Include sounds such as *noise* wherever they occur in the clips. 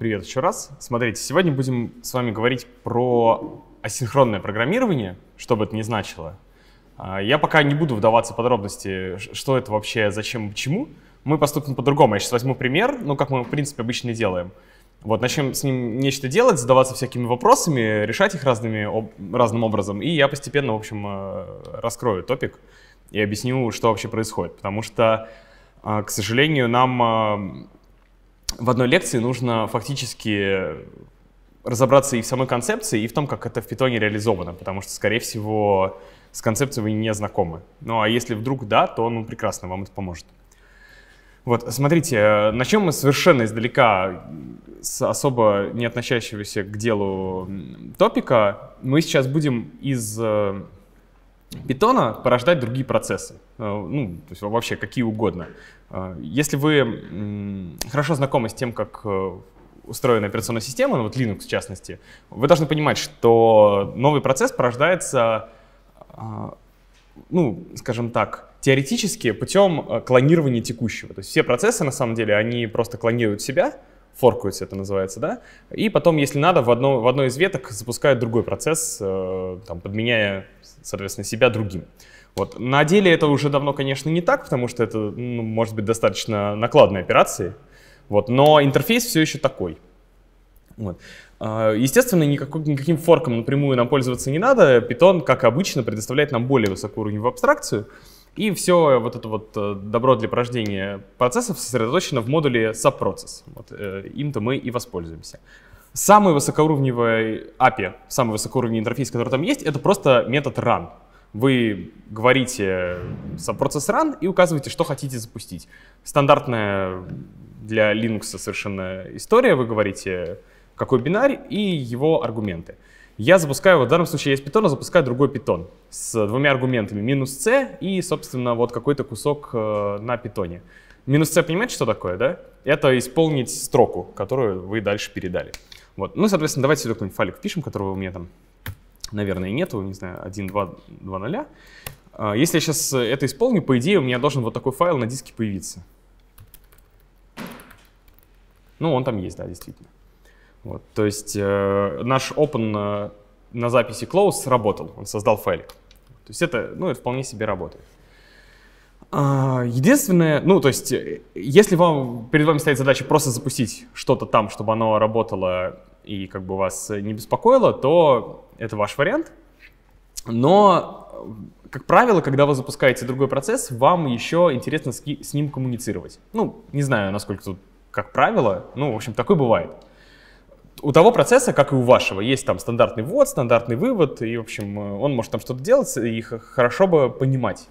Привет еще раз. Смотрите, сегодня будем с вами говорить про асинхронное программирование, что бы это ни значило. А, я пока не буду вдаваться в подробности, что это вообще, зачем и почему. Мы поступим по-другому. Я сейчас возьму пример, ну, как мы, в принципе, обычно делаем. Вот, начнем с ним нечто делать, задаваться всякими вопросами, решать их разными, об, разным образом. И я постепенно, в общем, э, раскрою топик и объясню, что вообще происходит. Потому что, а, к сожалению, нам а, в одной лекции нужно фактически разобраться и в самой концепции, и в том, как это в питоне реализовано, потому что, скорее всего, с концепцией вы не знакомы. Ну а если вдруг да, то ну, прекрасно, вам это поможет. Вот, смотрите, э, начнем мы совершенно издалека, с особо не относящегося к делу топика. Мы сейчас будем из э, питона порождать другие процессы, э, ну, то есть вообще какие угодно. Э, если вы хорошо знакомы с тем, как э, устроена операционная система, ну вот Linux в частности, вы должны понимать, что новый процесс порождается, а, ну, скажем так, теоретически путем клонирования текущего. То есть все процессы, на самом деле, они просто клонируют себя, форкаются это называется, да, и потом, если надо, в, одно, в одной из веток запускают другой процесс, э, там, подменяя, соответственно, себя другим. Вот. На деле это уже давно, конечно, не так, потому что это ну, может быть достаточно накладной операцией, вот. но интерфейс все еще такой. Вот. А, естественно, никакой, никаким форком напрямую нам пользоваться не надо. Python, как обычно, предоставляет нам более высокий уровень в абстракцию — и все вот это вот э, добро для порождения процессов сосредоточено в модуле subprocess. Вот, э, им-то мы и воспользуемся. Самый высокоуровневый API, самый высокоуровневый интерфейс, который там есть, это просто метод run. Вы говорите subprocess run и указываете, что хотите запустить. Стандартная для Linux совершенно история. Вы говорите, какой бинар и его аргументы. Я запускаю, вот в данном случае есть питон, а запускаю другой питон с двумя аргументами, минус c и, собственно, вот какой-то кусок э, на питоне. Минус c, понимаете, что такое, да? Это исполнить строку, которую вы дальше передали. Вот. Ну, соответственно, давайте сюда какой-нибудь файлик впишем, которого у меня там, наверное, нету, не знаю, 1, 2, 2 0. Если я сейчас э, это исполню, по идее, у меня должен вот такой файл на диске появиться. Ну, он там есть, да, действительно. Вот, то есть э, наш open э, на записи close сработал, он создал файлик. То есть это, ну, это вполне себе работает. А, единственное, ну, то есть, э, если вам, перед вами стоит задача просто запустить что-то там, чтобы оно работало и как бы вас не беспокоило, то это ваш вариант. Но, э, как правило, когда вы запускаете другой процесс, вам еще интересно с, с ним коммуницировать. Ну, не знаю, насколько тут как правило, ну, в общем, такое бывает у того процесса, как и у вашего, есть там стандартный ввод, стандартный вывод, и, в общем, э, он может там что-то делать, и хорошо бы понимать,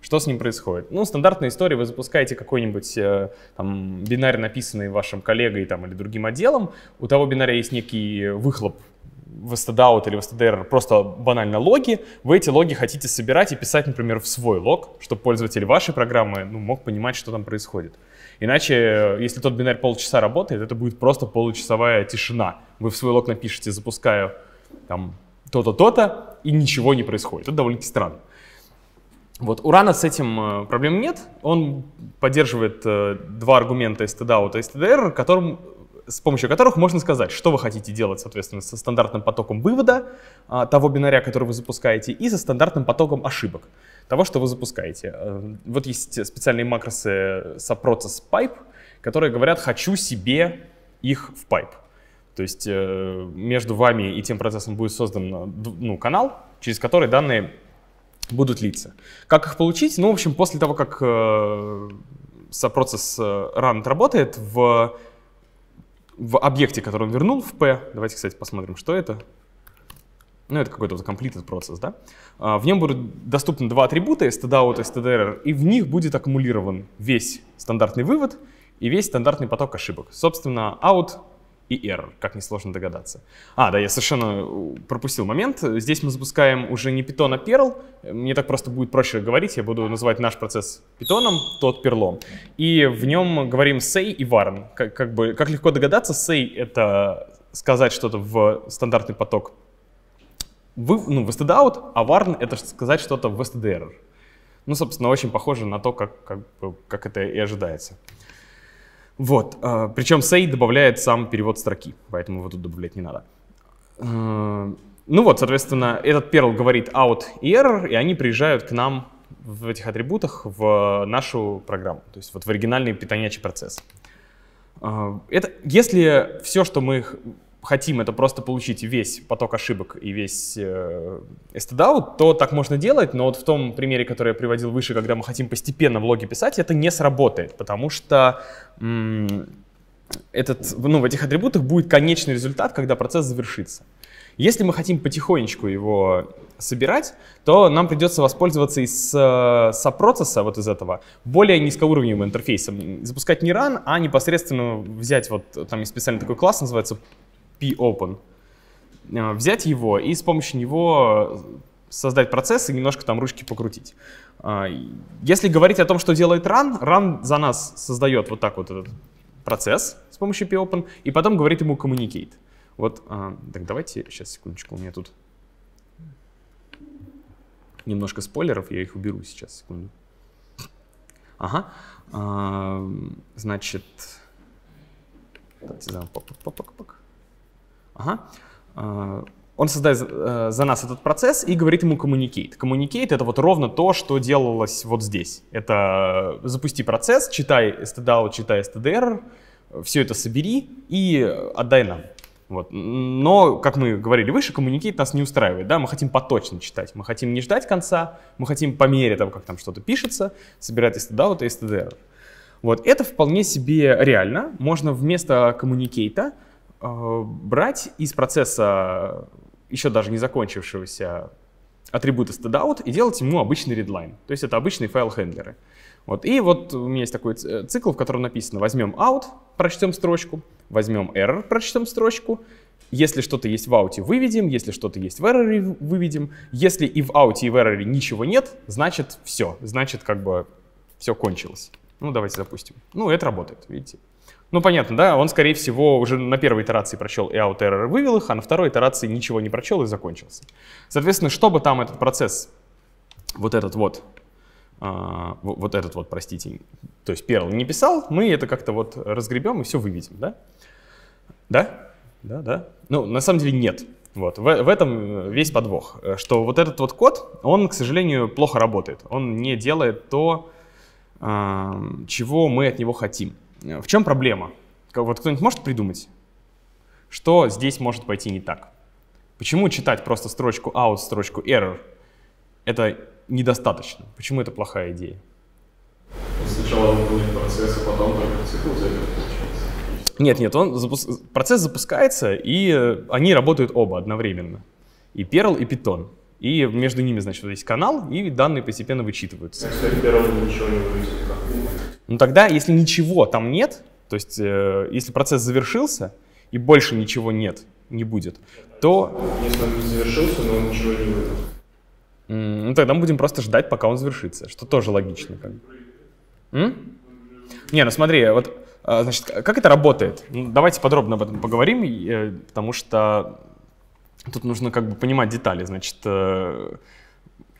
что с ним происходит. Ну, стандартная история, вы запускаете какой-нибудь э, там бинарь, написанный вашим коллегой там, или другим отделом, у того бинаря есть некий выхлоп в stdout или в stderr, просто банально логи, вы эти логи хотите собирать и писать, например, в свой лог, чтобы пользователь вашей программы ну, мог понимать, что там происходит. Иначе, э, если тот бинар полчаса работает, это будет просто получасовая тишина. Вы в свой лог напишете, запускаю там то-то, то-то, и ничего не происходит. Это довольно-таки странно. Вот, у Рана с этим э, проблем нет. Он поддерживает э, два аргумента STDAO и STDR, которым с помощью которых можно сказать, что вы хотите делать, соответственно, со стандартным потоком вывода а, того бинаря, который вы запускаете, и со стандартным потоком ошибок того, что вы запускаете. Э, вот есть специальные макросы сопроцесс pipe, которые говорят «хочу себе их в pipe». То есть э, между вами и тем процессом будет создан э, ну, канал, через который данные будут литься. Как их получить? Ну, в общем, после того, как сопроцесс run отработает, в в объекте, который он вернул, в P, давайте, кстати, посмотрим, что это. Ну, это какой-то вот completed процесс, да? А, в нем будут доступны два атрибута, stdout и stderr, и в них будет аккумулирован весь стандартный вывод и весь стандартный поток ошибок. Собственно, out и error, как несложно догадаться. А, да, я совершенно э, пропустил момент. Здесь мы запускаем уже не Python, а Perl. Мне так просто будет проще говорить. Я буду называть наш процесс Python, тот Perl. И в нем говорим say и varn. Как, как, бы, как легко догадаться, say — это сказать что-то в стандартный поток вы, ну, wasted out, а varn — это сказать что-то в wasted error. Ну, собственно, очень похоже на то, как, как, как это и ожидается. Вот. Э, Причем say добавляет сам перевод строки, поэтому его тут добавлять не надо. Э, ну вот, соответственно, этот perl говорит out error, и они приезжают к нам в этих атрибутах в нашу программу, то есть вот в оригинальный питонячий процесс. Э, это, если все, что мы хотим это просто получить весь поток ошибок и весь э, то так можно делать, но вот в том примере, который я приводил выше, когда мы хотим постепенно влоги писать, это не сработает, потому что этот, ну, в этих атрибутах будет конечный результат, когда процесс завершится. Если мы хотим потихонечку его собирать, то нам придется воспользоваться из э, сопроцесса, вот из этого, более низкоуровневым интерфейсом. Запускать не ран, а непосредственно взять вот, там есть специальный такой класс, называется P-Open, взять его и с помощью него создать процесс и немножко там ручки покрутить. Если говорить о том, что делает run run за нас создает вот так вот этот процесс с помощью P-Open и потом говорит ему communicate. Вот, так давайте, сейчас, секундочку, у меня тут немножко спойлеров, я их уберу сейчас, секунду. Ага, значит, давайте заново, пок-пок-пок-пок. Ага. А, он создает э, за нас этот процесс и говорит ему communicate. Communicate — это вот ровно то, что делалось вот здесь. Это э, запусти процесс, читай stdout, читай stdr, все это собери и отдай нам. Вот. Но, как мы говорили выше, коммуникейт нас не устраивает. Да? Мы хотим поточно читать, мы хотим не ждать конца, мы хотим по мере того, как там что-то пишется, собирать stdout и stdr. Вот. Это вполне себе реально. Можно вместо коммуникейта Э, брать из процесса, э, еще даже не закончившегося атрибута stdout и делать ему обычный readline, То есть это обычные файл-хендлеры. Вот. И вот у меня есть такой э, цикл, в котором написано возьмем out, прочтем строчку, возьмем error, прочтем строчку, если что-то есть в ауте, выведем, если что-то есть в error, выведем. Если и в ауте, и в error ничего нет, значит все, значит как бы все кончилось. Ну давайте запустим. Ну это работает, видите. Ну, понятно, да, он, скорее всего, уже на первой итерации прочел и out error вывел их, а на второй итерации ничего не прочел и закончился. Соответственно, чтобы там этот процесс, вот этот вот, э, вот этот вот, простите, то есть Perl не писал, мы это как-то вот разгребем и все выведем, да? Да? Да, да. Ну, на самом деле нет. Вот, в, в этом весь подвох, что вот этот вот код, он, к сожалению, плохо работает. Он не делает то, э, чего мы от него хотим. Э, в чем проблема? Вот кто-нибудь может придумать, что здесь может пойти не так? Почему читать просто строчку out, а, строчку error — это недостаточно? Почему это плохая идея? Сначала он будет процесс, а потом только цикл зайдет, получается. Нет, нет, он запус... процесс запускается, и э, они работают оба одновременно. И Perl, и Python. И между ними, значит, есть канал, и данные постепенно вычитываются. кстати, Perl ничего не вычитывает. Но ну, тогда, если ничего там нет, то есть э, если процесс завершился и больше ничего нет, не будет, то... Если он не завершился, но он ничего не выдал. ну тогда мы будем просто ждать, пока он завершится, что тоже логично. Как М? Не, ну смотри, вот а, Значит, как это работает? Ну, давайте подробно об этом поговорим, э, потому что тут нужно как бы понимать детали. Значит, э,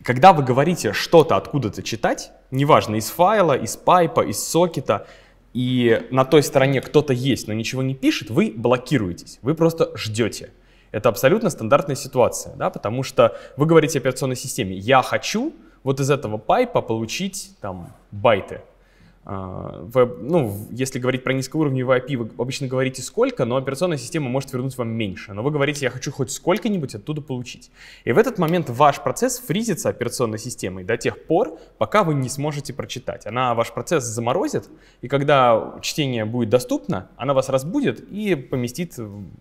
когда вы говорите что-то откуда-то читать, неважно, из файла, из пайпа, из сокета, и на той стороне кто-то есть, но ничего не пишет, вы блокируетесь, вы просто ждете. Это абсолютно стандартная ситуация, да, потому что вы говорите операционной системе, я хочу вот из этого пайпа получить там байты, а, Веб, ну, если говорить про низкоуровневый API, вы обычно говорите сколько, но операционная система может вернуть вам меньше. Но вы говорите, я хочу хоть сколько-нибудь оттуда получить. И в этот момент ваш процесс фризится операционной системой до тех пор, пока вы не сможете прочитать. Она ваш процесс заморозит, и когда чтение будет доступно, она вас разбудит и поместит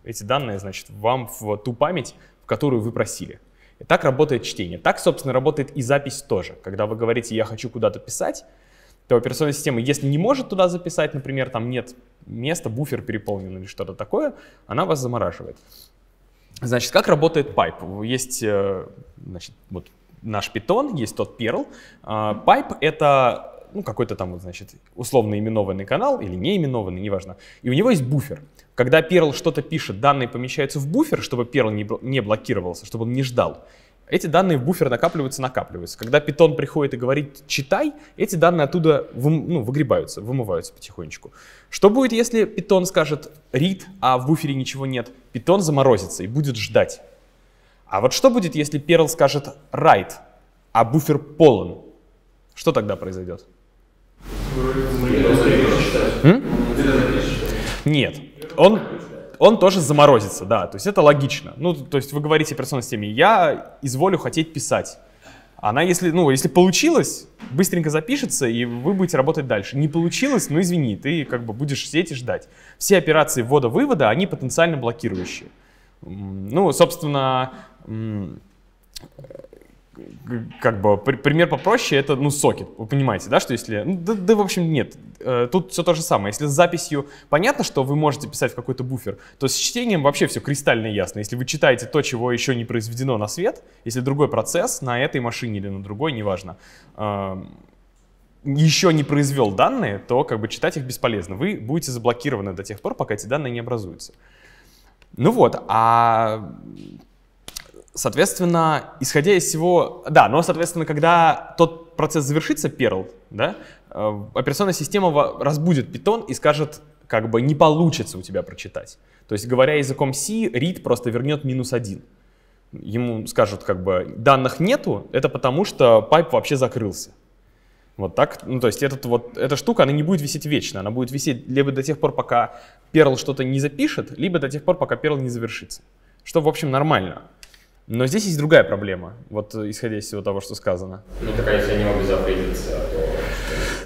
эти данные, значит, вам в ту память, в которую вы просили. И так работает чтение. Так, собственно, работает и запись тоже. Когда вы говорите, я хочу куда-то писать, то операционная система, если не может туда записать, например, там нет места, буфер переполнен или что-то такое, она вас замораживает. Значит, как работает пайп? Есть, э, значит, вот наш питон, есть тот перл. А, пайп — это ну, какой-то там, значит, условно именованный канал или не именованный, неважно. И у него есть буфер. Когда Perl что-то пишет, данные помещаются в буфер, чтобы Perl не блокировался, чтобы он не ждал эти данные в буфер накапливаются, накапливаются. Когда питон приходит и говорит «читай», эти данные оттуда вым, ну, выгребаются, вымываются потихонечку. Что будет, если питон скажет «read», а в буфере ничего нет? Питон заморозится и будет ждать. А вот что будет, если Perl скажет «write», а буфер полон? Что тогда произойдет? Нет. Он он тоже заморозится, да, то есть это логично. Ну, то есть вы говорите операционной системе, я изволю хотеть писать. Она, если, ну, если получилось, быстренько запишется, и вы будете работать дальше. Не получилось, ну извини, ты как бы будешь сидеть и ждать. Все операции ввода-вывода, они потенциально блокирующие. Ну, собственно, как бы пример попроще это ну сокет вы понимаете да что если ну, да, да в общем нет э, тут все то же самое если с записью понятно что вы можете писать в какой-то буфер то с чтением вообще все кристально ясно если вы читаете то чего еще не произведено на свет если другой процесс на этой машине или на другой неважно эм, еще не произвел данные то как бы читать их бесполезно вы будете заблокированы до тех пор пока эти данные не образуются ну вот а Соответственно, исходя из всего, да, но, соответственно, когда тот процесс завершится, Perl, да, э, операционная система разбудит Python и скажет, как бы не получится у тебя прочитать. То есть, говоря языком C, read просто вернет минус один. Ему скажут, как бы, данных нету, это потому что пайп вообще закрылся. Вот так, ну то есть этот вот, эта штука, она не будет висеть вечно, она будет висеть либо до тех пор, пока Perl что-то не запишет, либо до тех пор, пока Perl не завершится. Что, в общем, нормально. Но здесь есть другая проблема, вот э, исходя из всего того, что сказано. Ну, такая, если я не могу зафризиться, то...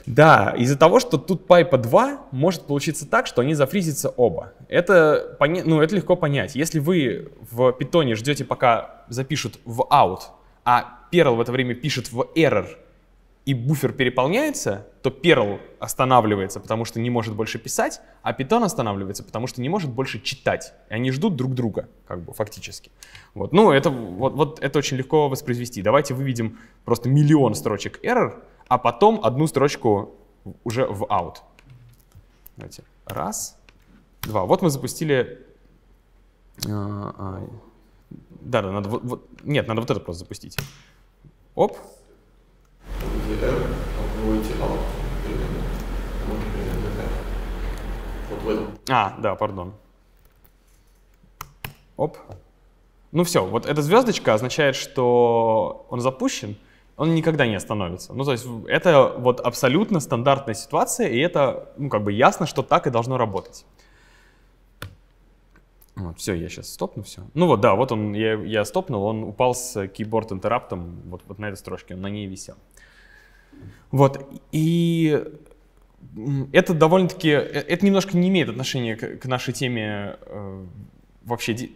Да, из-за того, что тут пайпа 2, может получиться так, что они зафризятся оба. Это, ну, это легко понять. Если вы в питоне ждете, пока запишут в out, а Perl в это время пишет в error, и буфер переполняется, то Perl останавливается, потому что не может больше писать, а Python останавливается, потому что не может больше читать. И они ждут друг друга, как бы фактически. Вот. Ну, это, вот, вот это очень легко воспроизвести. Давайте выведем просто миллион строчек error, а потом одну строчку уже в out. Давайте. Раз, два. Вот мы запустили... Э, да, да, надо вот, вот, нет, надо вот это просто запустить. Оп, ЕР, обводите ал, вот в этом. А, да, пардон. Оп. Ну все, вот эта звездочка означает, что он запущен, он никогда не остановится. Ну, то есть это вот абсолютно стандартная ситуация, и это, ну, как бы ясно, что так и должно работать. Вот, все, я сейчас стопну все. Ну вот, да, вот он, я, я стопнул, он упал с keyboard интераптом вот, вот на этой строчке, он на ней висел. Вот, и это довольно-таки, э, это немножко не имеет отношения к, к нашей теме э, вообще,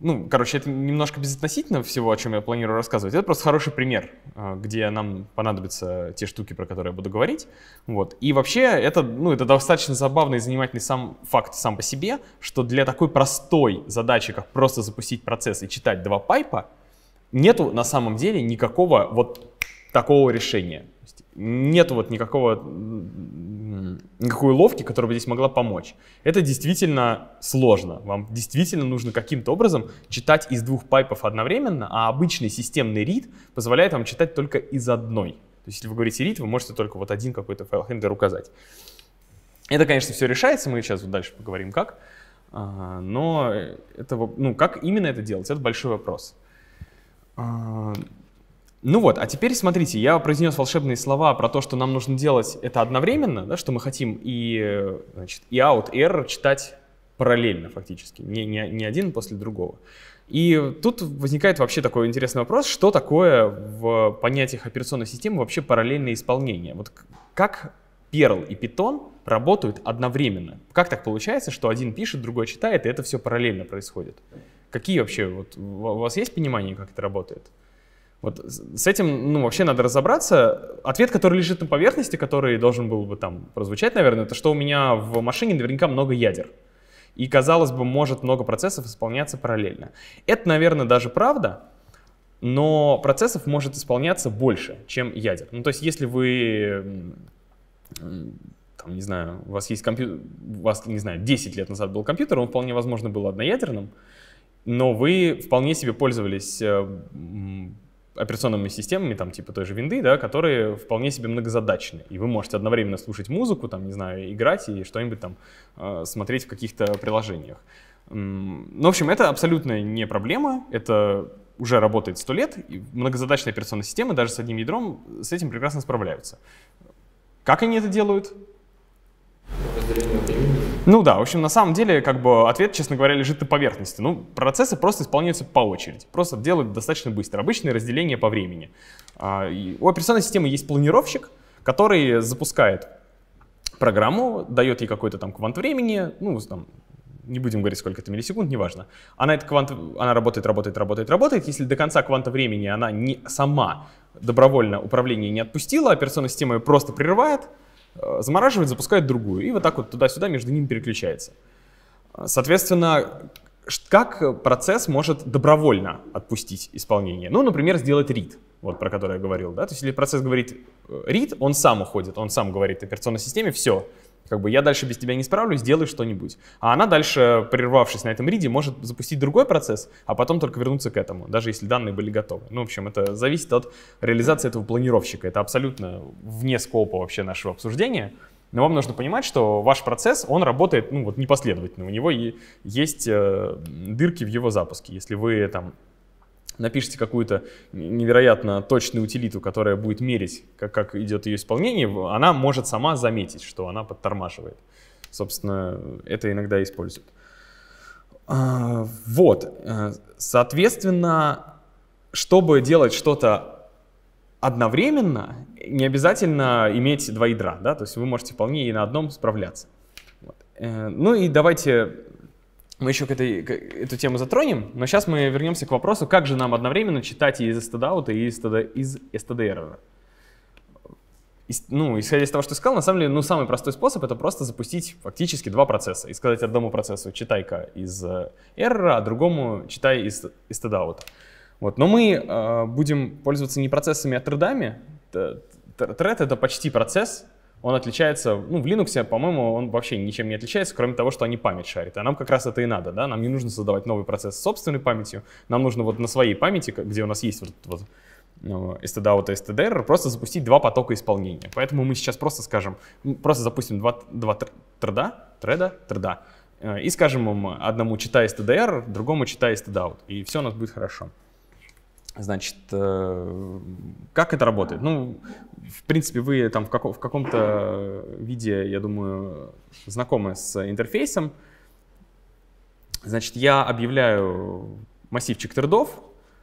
ну, короче, это немножко безотносительно всего, о чем я планирую рассказывать. Это просто хороший пример, э, где нам понадобятся те штуки, про которые я буду говорить. Вот. И вообще, это, ну, это достаточно забавный и занимательный сам факт сам по себе, что для такой простой задачи, как просто запустить процесс и читать два пайпа, нету на самом деле никакого вот такого решения. Нет вот никакого, никакой ловки, которая бы здесь могла помочь. Это действительно сложно. Вам действительно нужно каким-то образом читать из двух пайпов одновременно, а обычный системный рид позволяет вам читать только из одной. То есть если вы говорите read, вы можете только вот один какой-то файл-хендер указать. Это, конечно, все решается, мы сейчас вот дальше поговорим как, а, но это, ну, как именно это делать, это большой вопрос. А, ну вот, а теперь смотрите, я произнес волшебные слова про то, что нам нужно делать это одновременно, да, что мы хотим и, значит, и out, и error читать параллельно фактически, не, не, не один после другого. И тут возникает вообще такой интересный вопрос, что такое в понятиях операционной системы вообще параллельное исполнение? Вот как Perl и Python работают одновременно? Как так получается, что один пишет, другой читает, и это все параллельно происходит? Какие вообще, вот у вас есть понимание, как это работает? Вот с этим, ну, вообще надо разобраться. Ответ, который лежит на поверхности, который должен был бы там прозвучать, наверное, это что у меня в машине наверняка много ядер. И, казалось бы, может много процессов исполняться параллельно. Это, наверное, даже правда, но процессов может исполняться больше, чем ядер. Ну, то есть, если вы там, не знаю, у вас есть компьютер, у вас, не знаю, 10 лет назад был компьютер, он вполне возможно был одноядерным, но вы вполне себе пользовались э, операционными системами, там, типа той же винды, да, которые вполне себе многозадачны. И вы можете одновременно слушать музыку, там, не знаю, играть и что-нибудь там э, смотреть в каких-то приложениях. Ну, в общем, это абсолютно не проблема, это уже работает сто лет, и многозадачные операционные системы даже с одним ядром э, с этим прекрасно справляются. Как они это делают? Разделение ну да, в общем, на самом деле, как бы ответ, честно говоря, лежит на поверхности. Ну, процессы просто исполняются по очереди, просто делают достаточно быстро. Обычное разделение по времени. А, у операционной системы есть планировщик, который запускает программу, дает ей какой-то там квант времени, ну, там, не будем говорить, сколько это миллисекунд, неважно. Она, этот квант, она работает, работает, работает, работает. Если до конца кванта времени она не сама добровольно управление не отпустила, операционная система ее просто прерывает, Э, замораживает, запускает другую, и вот так вот туда-сюда между ними переключается. Э, соответственно, как э, процесс может добровольно отпустить исполнение? Ну, например, сделать рид, вот про который я говорил, да, то есть если процесс говорит рид, он сам уходит, он сам говорит операционной системе, все, как бы я дальше без тебя не справлюсь, сделай что-нибудь. А она дальше, прервавшись на этом риде, может запустить другой процесс, а потом только вернуться к этому, даже если данные были готовы. Ну, в общем, это зависит от реализации этого планировщика. Это абсолютно вне скопа вообще нашего обсуждения. Но вам нужно понимать, что ваш процесс, он работает ну, вот непоследовательно. У него и есть э, дырки в его запуске. Если вы там напишите какую-то невероятно точную утилиту, которая будет мерить, как, как идет ее исполнение, она может сама заметить, что она подтормаживает. Собственно, это иногда используют. А, вот, э, соответственно, чтобы делать что-то одновременно, не обязательно иметь два ядра, да, то есть вы можете вполне и на одном справляться. Э, ну и давайте мы еще к этой, к, эту тему затронем, но сейчас мы вернемся к вопросу, как же нам одновременно читать и из стадаута, и из, STD, из STDR. Из, ну, исходя из того, что ты сказал, на самом деле, ну, самый простой способ — это просто запустить фактически два процесса и сказать одному процессу «читай-ка из error», э, а другому «читай из, из стадаута». Вот. Но мы э, будем пользоваться не процессами, а тредами. Тред — это почти процесс, он отличается, ну, в Linux, по-моему, он вообще ничем не отличается, кроме того, что они память шарит, А нам как раз это и надо, да, нам не нужно создавать новый процесс с собственной памятью, нам нужно вот на своей памяти, где у нас есть вот, вот stdout и STDR, просто запустить два потока исполнения. Поэтому мы сейчас просто скажем, просто запустим два, два треда, треда, треда, э, и скажем им одному читай STDR, другому читай stdout, и все у нас будет хорошо. Значит, э, как это работает? Ну, в принципе, вы там в, каком- в каком-то виде, я думаю, знакомы с интерфейсом. Значит, я объявляю массивчик тредов,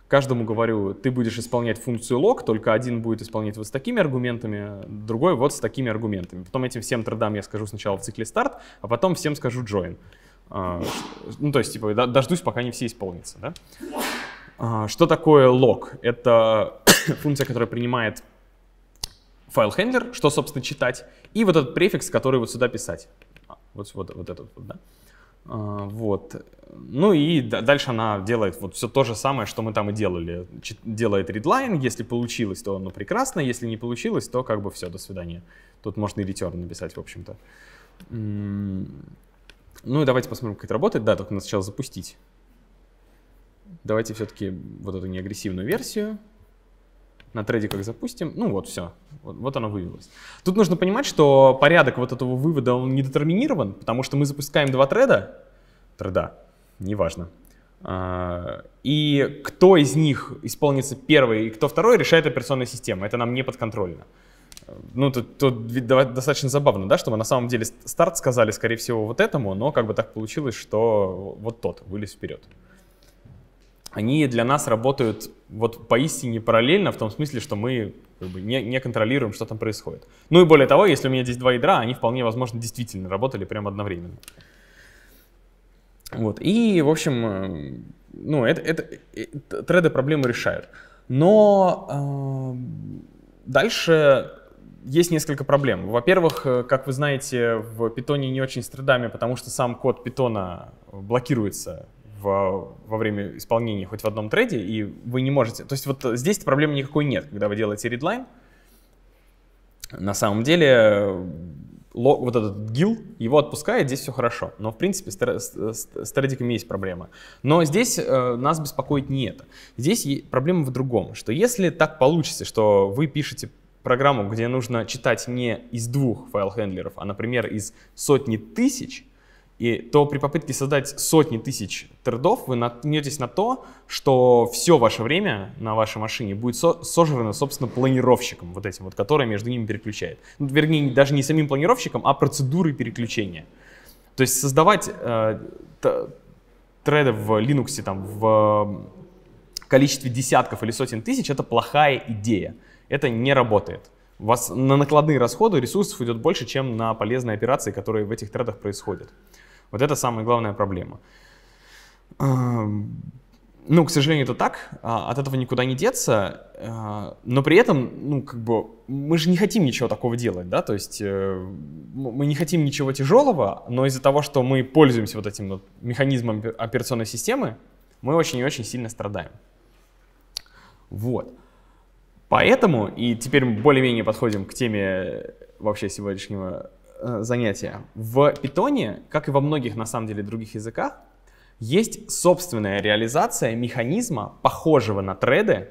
каждому говорю, ты будешь исполнять функцию лог, только один будет исполнять вот с такими аргументами, другой вот с такими аргументами. Потом этим всем тредам я скажу сначала в цикле старт, а потом всем скажу join. А, ну, то есть, типа, дождусь, пока не все исполнятся, да? А, что такое лог? Это *coughs* функция, которая принимает файл-хендлер, что, собственно, читать, и вот этот префикс, который вот сюда писать. А, вот, вот, вот этот вот, да? А, вот. Ну и дальше она делает вот все то же самое, что мы там и делали. Делает редлайн, если получилось, то ну прекрасно, если не получилось, то как бы все, до свидания. Тут можно и return написать, в общем-то. М-м-м. Ну и давайте посмотрим, как это работает. Да, только надо сначала запустить. Давайте все-таки вот эту неагрессивную версию на как запустим. Ну вот, все. Вот, вот оно вывелось. Тут нужно понимать, что порядок вот этого вывода, он не детерминирован, потому что мы запускаем два треда, треда, неважно. А, и кто из них исполнится первый и кто второй, решает операционная система. Это нам не подконтрольно. Ну, тут, тут достаточно забавно, да, что мы на самом деле старт сказали, скорее всего, вот этому, но как бы так получилось, что вот тот вылез вперед они для нас работают вот поистине параллельно, в том смысле, что мы как бы, не, не контролируем, что там происходит. Ну и более того, если у меня здесь два ядра, они вполне возможно действительно работали прямо одновременно. Вот. И, в общем, э, ну, это, это, это, треды проблему решают. Но э, дальше есть несколько проблем. Во-первых, э, как вы знаете, в питоне не очень с тредами, потому что сам код питона блокируется в, во время исполнения хоть в одном треде, и вы не можете... То есть вот здесь проблемы никакой нет, когда вы делаете редлайн. На самом деле вот этот гил его отпускает, здесь все хорошо. Но, в принципе, с тредиками есть проблема. Но здесь э, нас беспокоит не это. Здесь проблема в другом, что если так получится, что вы пишете программу, где нужно читать не из двух файл-хендлеров, а, например, из сотни тысяч, и то при попытке создать сотни тысяч трендов вы наткнетесь на то, что все ваше время на вашей машине будет со сожрано, собственно, планировщиком вот этим вот, который между ними переключает. Ну, вернее, даже не самим планировщиком, а процедурой переключения. То есть создавать э, треды в Linux там, в количестве десятков или сотен тысяч — это плохая идея. Это не работает. У вас на накладные расходы ресурсов идет больше, чем на полезные операции, которые в этих тредах происходят. Вот это самая главная проблема. Эм, ну, к сожалению, это так, а, от этого никуда не деться, э, но при этом, ну, как бы, мы же не хотим ничего такого делать, да, то есть э, мы не хотим ничего тяжелого, но из-за того, что мы пользуемся вот этим вот механизмом операционной системы, мы очень и очень сильно страдаем. Вот. Поэтому, и теперь мы более-менее подходим к теме вообще сегодняшнего Э, занятие. В питоне, как и во многих, на самом деле, других языках, есть собственная реализация механизма, похожего на треды,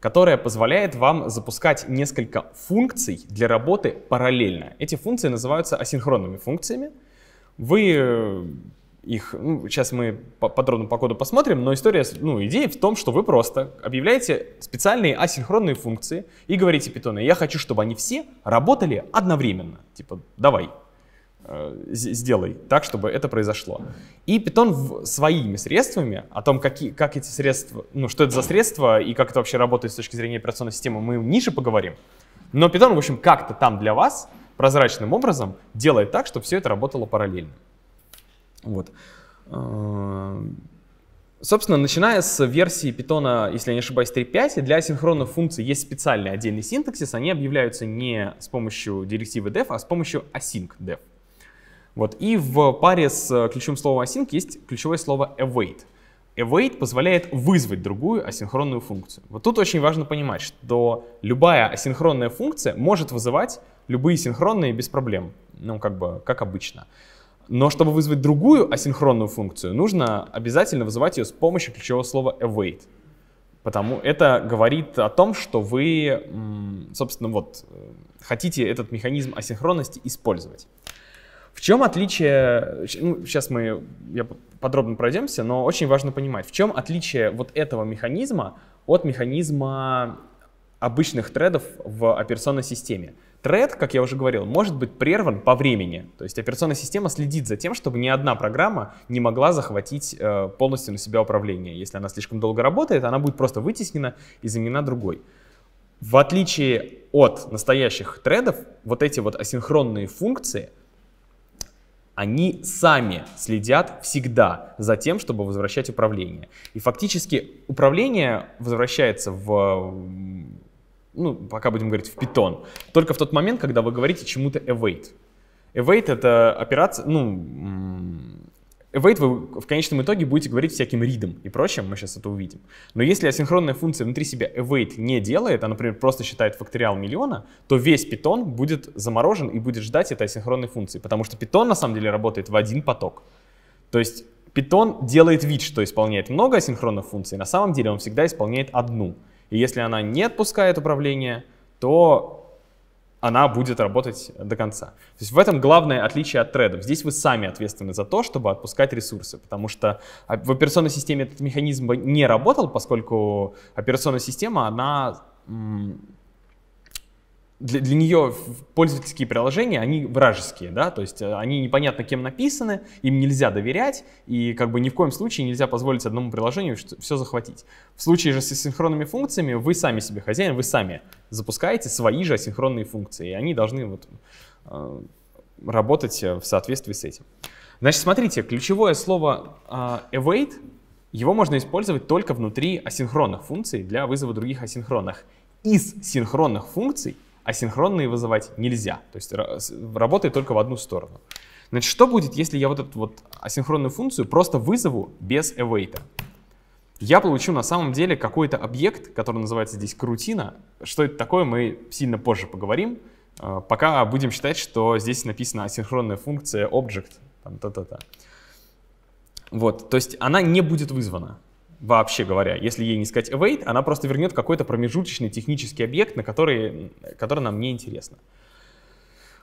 которая позволяет вам запускать несколько функций для работы параллельно. Эти функции называются асинхронными функциями. Вы э, их, ну, сейчас мы подробно по коду посмотрим, но история, ну, идея в том, что вы просто объявляете специальные асинхронные функции и говорите питону, я хочу, чтобы они все работали одновременно. Типа, давай, э, сделай так, чтобы это произошло. И Питон своими средствами, о том, какие, как эти средства, ну, что это за средства и как это вообще работает с точки зрения операционной системы, мы ниже поговорим. Но Питон в общем, как-то там для вас прозрачным образом делает так, чтобы все это работало параллельно. Вот. А, собственно, начиная с версии Python, если я не ошибаюсь, 3.5, для асинхронных функций есть специальный отдельный синтаксис. Они объявляются не с помощью директивы def, а с помощью async-def. Вот. И в паре с э, ключевым словом async есть ключевое слово await. Await позволяет вызвать другую асинхронную функцию. Вот тут очень важно понимать, что любая асинхронная функция может вызывать любые синхронные без проблем, ну как бы как обычно. Но чтобы вызвать другую асинхронную функцию, нужно обязательно вызывать ее с помощью ключевого слова await. Потому это говорит о том, что вы, собственно, вот э, хотите этот механизм асинхронности использовать. В чем отличие, ну, сейчас мы я подробно пройдемся, но очень важно понимать, в чем отличие вот этого механизма от механизма обычных тредов в операционной системе. Тред, как я уже говорил, может быть прерван по времени. То есть операционная система следит за тем, чтобы ни одна программа не могла захватить э, полностью на себя управление. Если она слишком долго работает, она будет просто вытеснена и заменена другой. В отличие от настоящих тредов, вот эти вот асинхронные функции, они сами следят всегда за тем, чтобы возвращать управление. И фактически управление возвращается в ну, пока будем говорить в Python, только в тот момент, когда вы говорите чему-то await. Await — это операция, ну, await вы в конечном итоге будете говорить всяким ридом и прочим, мы сейчас это увидим. Но если асинхронная функция внутри себя await не делает, а, например, просто считает факториал миллиона, то весь питон будет заморожен и будет ждать этой асинхронной функции, потому что питон на самом деле работает в один поток. То есть питон делает вид, что исполняет много асинхронных функций, на самом деле он всегда исполняет одну — и если она не отпускает управление, то она будет работать до конца. То есть в этом главное отличие от тредов. Здесь вы сами ответственны за то, чтобы отпускать ресурсы, потому что в операционной системе этот механизм бы не работал, поскольку операционная система, она для, для нее пользовательские приложения, они вражеские, да, то есть э, они непонятно кем написаны, им нельзя доверять, и как бы ни в коем случае нельзя позволить одному приложению все захватить. В случае же с асинхронными функциями вы сами себе хозяин, вы сами запускаете свои же асинхронные функции, и они должны вот э, работать э, в соответствии с этим. Значит, смотрите, ключевое слово await, его можно использовать только внутри асинхронных функций для вызова других асинхронных. Из синхронных функций асинхронные вызывать нельзя. То есть работает только в одну сторону. Значит, что будет, если я вот эту вот асинхронную функцию просто вызову без await? Я получу на самом деле какой-то объект, который называется здесь крутина. Что это такое, мы сильно позже поговорим. Э, пока будем считать, что здесь написана асинхронная функция object. Там, та -та -та. Вот, то есть она не будет вызвана вообще говоря. Если ей не сказать await, она просто вернет какой-то промежуточный технический объект, на который, который нам не интересно.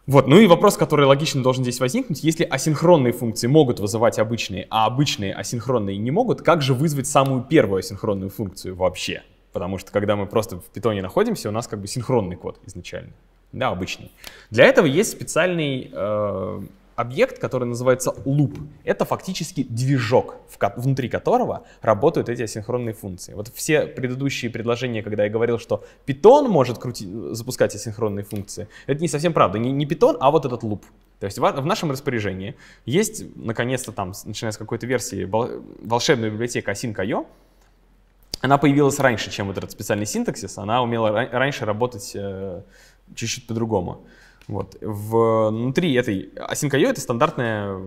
Вот, ну и вопрос, который логично должен здесь возникнуть, если асинхронные функции могут вызывать обычные, а обычные асинхронные не могут, как же вызвать самую первую асинхронную функцию вообще? Потому что когда мы просто в питоне находимся, у нас как бы синхронный код изначально, да, обычный. Для этого есть специальный э, объект, который называется loop. Это фактически движок, внутри которого работают эти асинхронные функции. Вот все предыдущие предложения, когда я говорил, что Python может крутить, запускать асинхронные функции, это не совсем правда. Не, не Python, а вот этот loop. То есть в нашем распоряжении есть, наконец-то там, начиная с какой-то версии, волшебная библиотека async.io, она появилась раньше, чем вот этот специальный синтаксис, она умела раньше работать э, чуть-чуть по-другому. Вот. Внутри этой Async.io это стандартная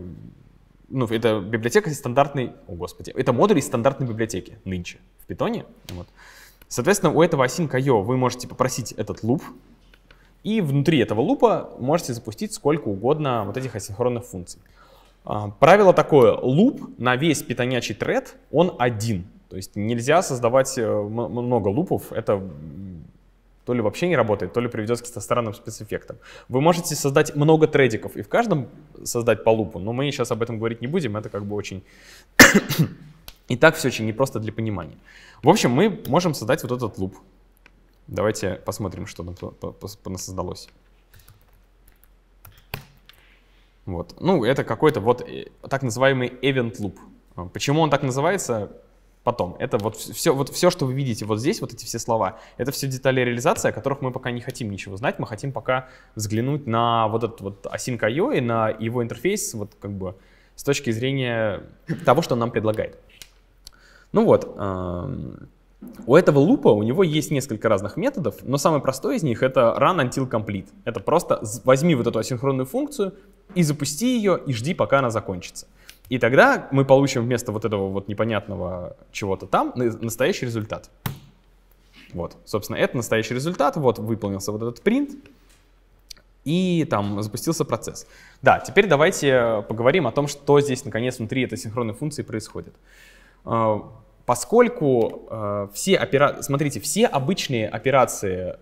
ну, это библиотека из стандартной, о господи, это модуль из стандартной библиотеки нынче в питоне. Вот. Соответственно, у этого async.io вы можете попросить этот луп, и внутри этого лупа можете запустить сколько угодно вот этих асинхронных функций. А, правило такое, луп на весь питонячий тред, он один. То есть нельзя создавать э, много лупов, это то ли вообще не работает, то ли приведет к странным спецэффектам. Вы можете создать много тредиков и в каждом создать по лупу, но мы сейчас об этом говорить не будем, это как бы очень... *coughs* и так все очень непросто для понимания. В общем, мы можем создать вот этот луп. Давайте посмотрим, что там создалось. Вот. Ну, это какой-то вот э, так называемый event loop. Почему он так называется? потом. Это вот все, вот все, что вы видите вот здесь, вот эти все слова, это все детали реализации, о которых мы пока не хотим ничего знать. Мы хотим пока взглянуть на вот этот вот Async.io и на его интерфейс вот как бы с точки зрения того, что он нам предлагает. Ну вот, эм, у этого лупа у него есть несколько разных методов, но самый простой из них это run until complete. Это просто возьми вот эту асинхронную функцию и запусти ее, и жди, пока она закончится. И тогда мы получим вместо вот этого вот непонятного чего-то там настоящий результат. Вот, собственно, это настоящий результат. Вот выполнился вот этот принт, и там запустился процесс. Да, теперь давайте поговорим о том, что здесь наконец внутри этой синхронной функции происходит. Э, поскольку э, все операции, смотрите, все обычные операции,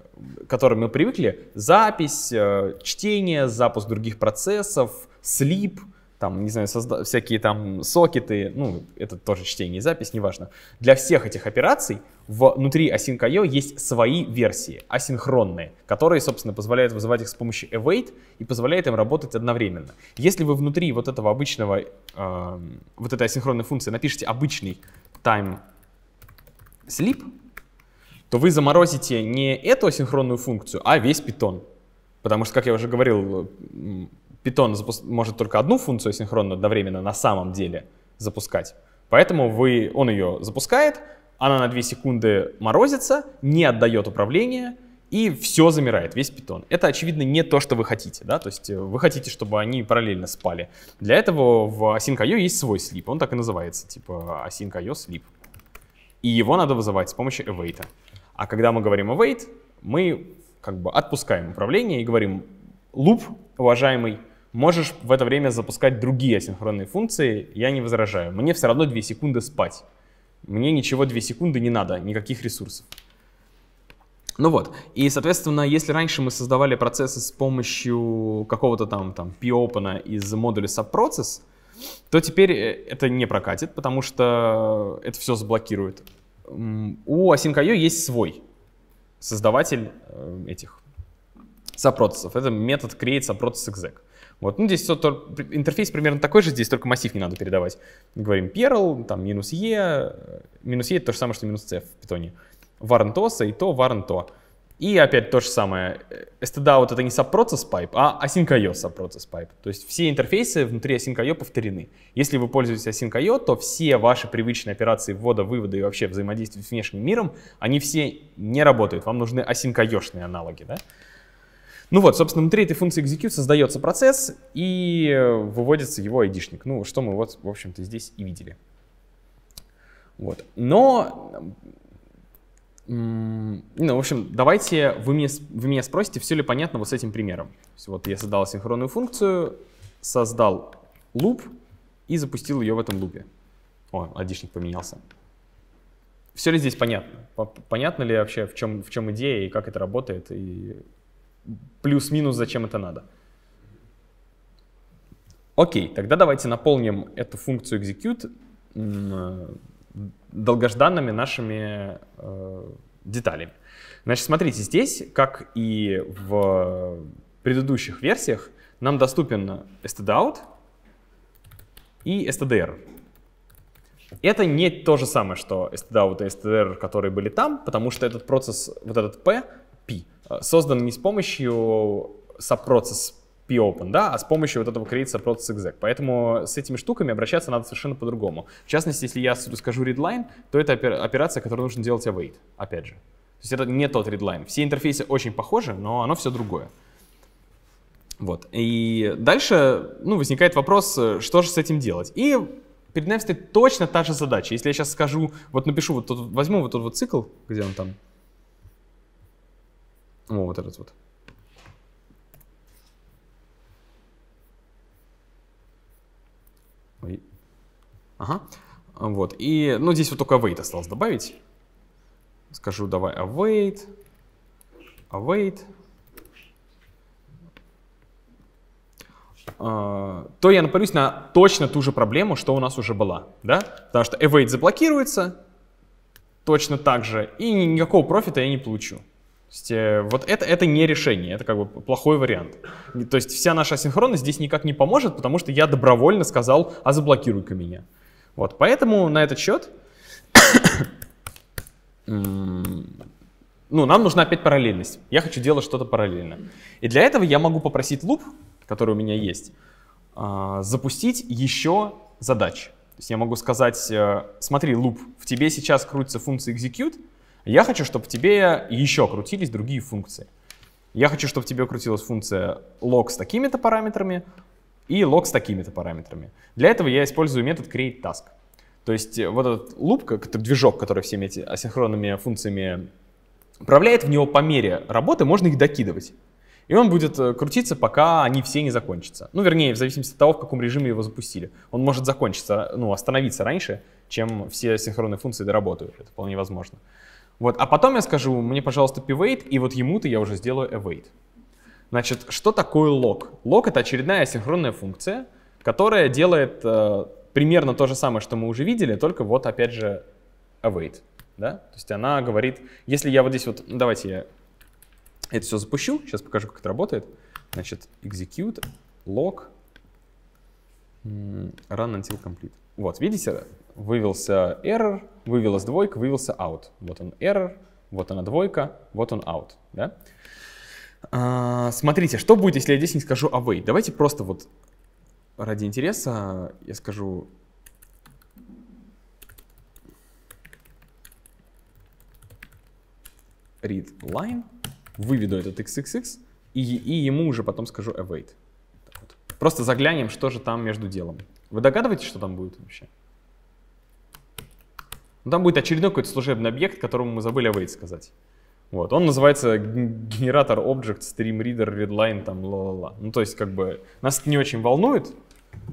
к которым мы привыкли, запись, э, чтение, запуск других процессов, слип — там, не знаю, созда- всякие там сокеты, ну, это тоже чтение и запись, неважно. Для всех этих операций внутри Async.io есть свои версии, асинхронные, которые, собственно, позволяют вызывать их с помощью await и позволяют им работать одновременно. Если вы внутри вот этого обычного, э, вот этой асинхронной функции напишите обычный time sleep, то вы заморозите не эту асинхронную функцию, а весь питон. Потому что, как я уже говорил, Python может только одну функцию синхронно одновременно на самом деле запускать. Поэтому вы, он ее запускает, она на 2 секунды морозится, не отдает управление, и все замирает, весь питон. Это, очевидно, не то, что вы хотите. Да? То есть э, вы хотите, чтобы они параллельно спали. Для этого в async.io есть свой sleep. Он так и называется, типа async.io sleep. И его надо вызывать с помощью await. А когда мы говорим await, мы как бы отпускаем управление и говорим луп, уважаемый, Можешь в это время запускать другие асинхронные функции, я не возражаю. Мне все равно 2 секунды спать. Мне ничего 2 секунды не надо, никаких ресурсов. Ну вот, и, соответственно, если раньше мы создавали процессы с помощью какого-то там, там p-open из модуля subprocess, то теперь э, это не прокатит, потому что это все заблокирует. У Async.io есть свой создаватель э, этих сопроцессов, Это метод create сапроцесс exec. Вот, ну, здесь интерфейс примерно такой же, здесь только массив не надо передавать. Говорим perl, там, минус e, э, минус e — это то же самое, что минус c в питоне. Warn toса и то, warn то. И опять то же самое. Э, STDA вот это не subprocess pipe, а async.io subprocess pipe. То есть все интерфейсы внутри async.io повторены. Если вы пользуетесь async.io, то все ваши привычные операции ввода, вывода и вообще взаимодействия с внешним миром, они все не работают. Вам нужны async.io-шные аналоги, да? Ну вот, собственно, внутри этой функции execute создается процесс и выводится его айдишник. Ну, что мы вот, в общем-то, здесь и видели. Вот. Но, ну, в общем, давайте вы меня, вы меня спросите, все ли понятно вот с этим примером. вот я создал синхронную функцию, создал луп и запустил ее в этом лупе. О, айдишник поменялся. Все ли здесь понятно? Понятно ли вообще, в чем, в чем идея и как это работает и плюс-минус, зачем это надо. Окей, тогда давайте наполним эту функцию execute э, долгожданными нашими э, деталями. Значит, смотрите, здесь, как и в предыдущих версиях, нам доступен stdout и stdr. Это не то же самое, что stdout и stdr, которые были там, потому что этот процесс, вот этот p, создан не с помощью subprocess. open да, а с помощью вот этого create subprocess. exec. Поэтому с этими штуками обращаться надо совершенно по-другому. В частности, если я скажу readline, то это операция, которую нужно делать await, опять же. То есть это не тот readline. Все интерфейсы очень похожи, но оно все другое. Вот. И дальше ну, возникает вопрос, э, что же с этим делать. И перед нами стоит точно та же задача. Если я сейчас скажу, вот напишу, вот тут, возьму вот тот вот цикл, где он там, о, ну, вот этот вот. Ой. Ага. Вот. И, ну, здесь вот только await осталось добавить. Скажу давай await. А await. А а, то я напарюсь на точно ту же проблему, что у нас уже была, да? Потому что await заблокируется точно так же, и никакого профита я не получу. То есть, э, вот это, это не решение, это как бы плохой вариант. То есть вся наша асинхронность здесь никак не поможет, потому что я добровольно сказал, а заблокируй-ка меня. Вот, поэтому на этот счет ну, нам нужна опять параллельность. Я хочу делать что-то параллельно. И для этого я могу попросить луп, который у меня есть, а, запустить еще задачи. То есть я могу сказать, э, смотри, луп, в тебе сейчас крутится функция execute, я хочу, чтобы в тебе еще крутились другие функции. Я хочу, чтобы в тебе крутилась функция log с такими-то параметрами и log с такими-то параметрами. Для этого я использую метод createTask. То есть э, вот этот луп, как это движок, который всеми эти асинхронными функциями управляет, в него по мере работы можно их докидывать. И он будет э, крутиться, пока они все не закончатся. Ну, вернее, в зависимости от того, в каком режиме его запустили. Он может закончиться, ну, остановиться раньше, чем все синхронные функции доработают. Это вполне возможно. Uh, вот. А потом я скажу, мне, пожалуйста, pwait, и вот ему-то я уже сделаю await. Значит, что такое log? Log — это очередная синхронная функция, которая делает э, примерно то же самое, что мы уже видели, только вот, опять же, await. Да? То есть она говорит, если я вот здесь вот, ну, давайте я это все запущу, сейчас покажу, как это работает. Значит, execute, log, run until complete. Вот, видите, вывелся error, вывелась двойка, вывелся out. Вот он error, вот она двойка, вот он out. Да? А, смотрите, что будет, если я здесь не скажу await. Давайте просто вот ради интереса я скажу read line, выведу этот xxx, и, и ему уже потом скажу await. Вот. Просто заглянем, что же там между делом. Вы догадываетесь, что там будет вообще? Но ну, там будет очередной какой-то служебный объект, которому мы забыли await сказать. Вот. Он называется генератор Object Stream Reader Redline там ла-ла-ла. Ну то есть как бы нас это не очень волнует,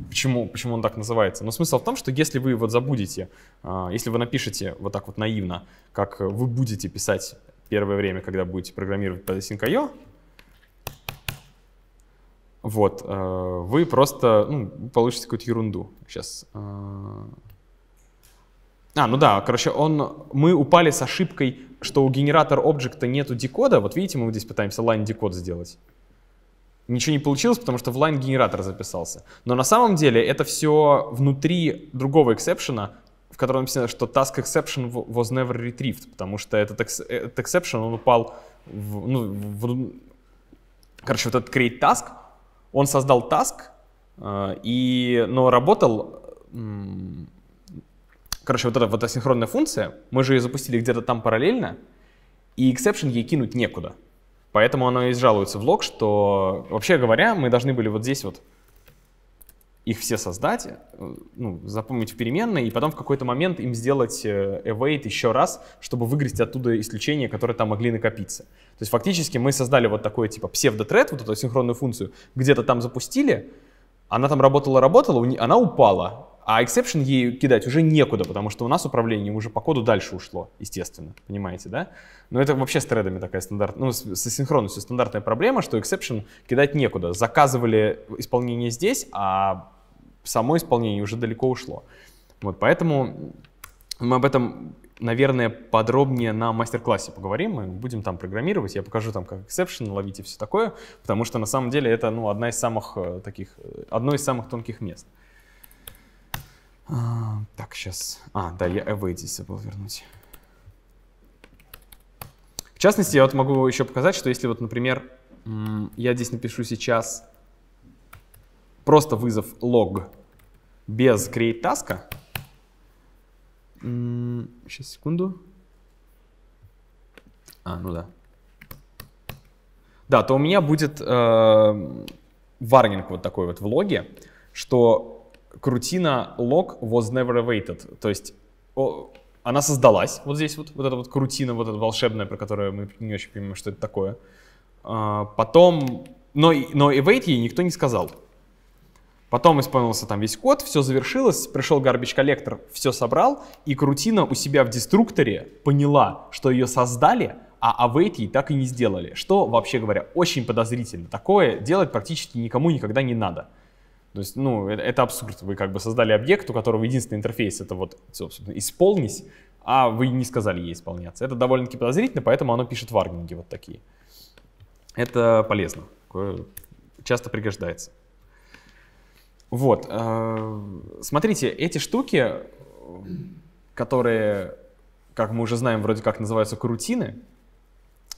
почему, почему он так называется. Но смысл в том, что если вы вот забудете, а, если вы напишете вот так вот наивно, как вы будете писать первое время, когда будете программировать под Async.io, вот, э, вы просто ну, получите какую-то ерунду. Сейчас э, а, ну да, короче, он, мы упали с ошибкой, что у генератор объекта нету декода. Вот видите, мы здесь пытаемся line декод сделать. Ничего не получилось, потому что в line генератор записался. Но на самом деле это все внутри другого эксепшена, в котором написано, что task exception was never retrieved, потому что этот, экс, э, этот exception, он упал в, ну, в, короче, вот этот create task, он создал task, э, и, но работал Короче, вот эта вот асинхронная функция, мы же ее запустили где-то там параллельно, и эксепшн ей кинуть некуда. Поэтому она и жалуется в лог, что, вообще говоря, мы должны были вот здесь вот их все создать, э, ну, запомнить в переменной, и потом в какой-то момент им сделать э, await еще раз, чтобы выгрести оттуда исключения, которые там могли накопиться. То есть фактически мы создали вот такой типа псевдотред, вот эту синхронную функцию, где-то там запустили, она там работала-работала, она упала, а exception ей кидать уже некуда, потому что у нас управление уже по коду дальше ушло, естественно, понимаете, да? Но это вообще с тредами такая стандартная, ну, с, синхронностью стандартная проблема, что exception кидать некуда. Заказывали исполнение здесь, а само исполнение уже далеко ушло. Вот, поэтому мы об этом, наверное, подробнее на мастер-классе поговорим. Мы будем там программировать, я покажу там, как exception ловить и все такое, потому что на самом деле это, ну, одна из самых э, таких, э, одно из самых тонких мест. А, так, сейчас. А, да, я away э здесь забыл вернуть. В частности, я вот могу еще показать, что если вот, например, я здесь напишу сейчас просто вызов log без create task. Сейчас, секунду. А, ну да. Да, то у меня будет э, варнинг вот такой вот в логе, что крутина лог was never awaited. То есть о, она создалась вот здесь вот, вот эта вот крутина, вот эта волшебная, про которую мы не очень понимаем, что это такое. А, потом, но, но await ей никто не сказал. Потом исполнился там весь код, все завершилось, пришел garbage коллектор, все собрал, и крутина у себя в деструкторе поняла, что ее создали, а await а ей так и не сделали. Что, вообще говоря, очень подозрительно. Такое делать практически никому никогда не надо. То есть, ну, это, это абсурд. Вы как бы создали объект, у которого единственный интерфейс это вот, собственно, исполнись, а вы не сказали ей исполняться. Это довольно-таки подозрительно, поэтому оно пишет варнинги вот такие. Это полезно. часто пригождается. Вот. Э, смотрите, эти штуки, которые, как мы уже знаем, вроде как называются крутины,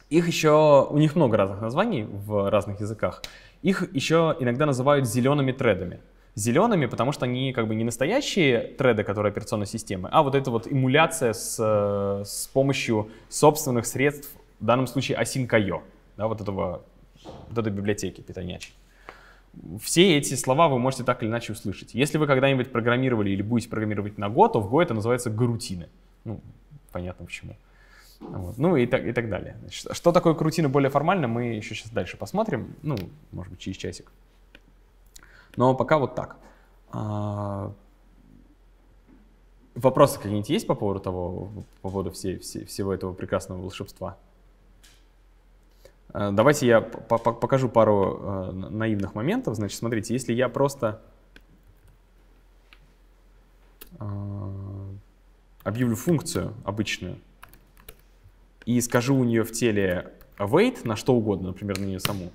их еще, у них много разных названий в разных языках. Их еще иногда называют зелеными тредами. Зелеными, потому что они как бы не настоящие треды, которые операционной системы, а вот эта вот эмуляция с, э, с помощью собственных средств, в данном случае async.io, да, вот, этого, вот этой библиотеки питонячей. Все эти слова вы можете так или иначе услышать. Если вы когда-нибудь программировали или будете программировать на Go, то в Go это называется гарутины. Ну, понятно почему. Вот. Ну и так, и так далее. Значит, что такое крутина более формально, мы еще сейчас дальше посмотрим. Ну, может быть, через часик. Но пока вот так. А... Вопросы какие-нибудь есть по поводу того, по поводу всей, всей, всего этого прекрасного волшебства? А, давайте я по -по покажу пару а, наивных моментов. Значит, смотрите, если я просто а, объявлю функцию обычную, и скажу у нее в теле wait на что угодно, например, на нее саму,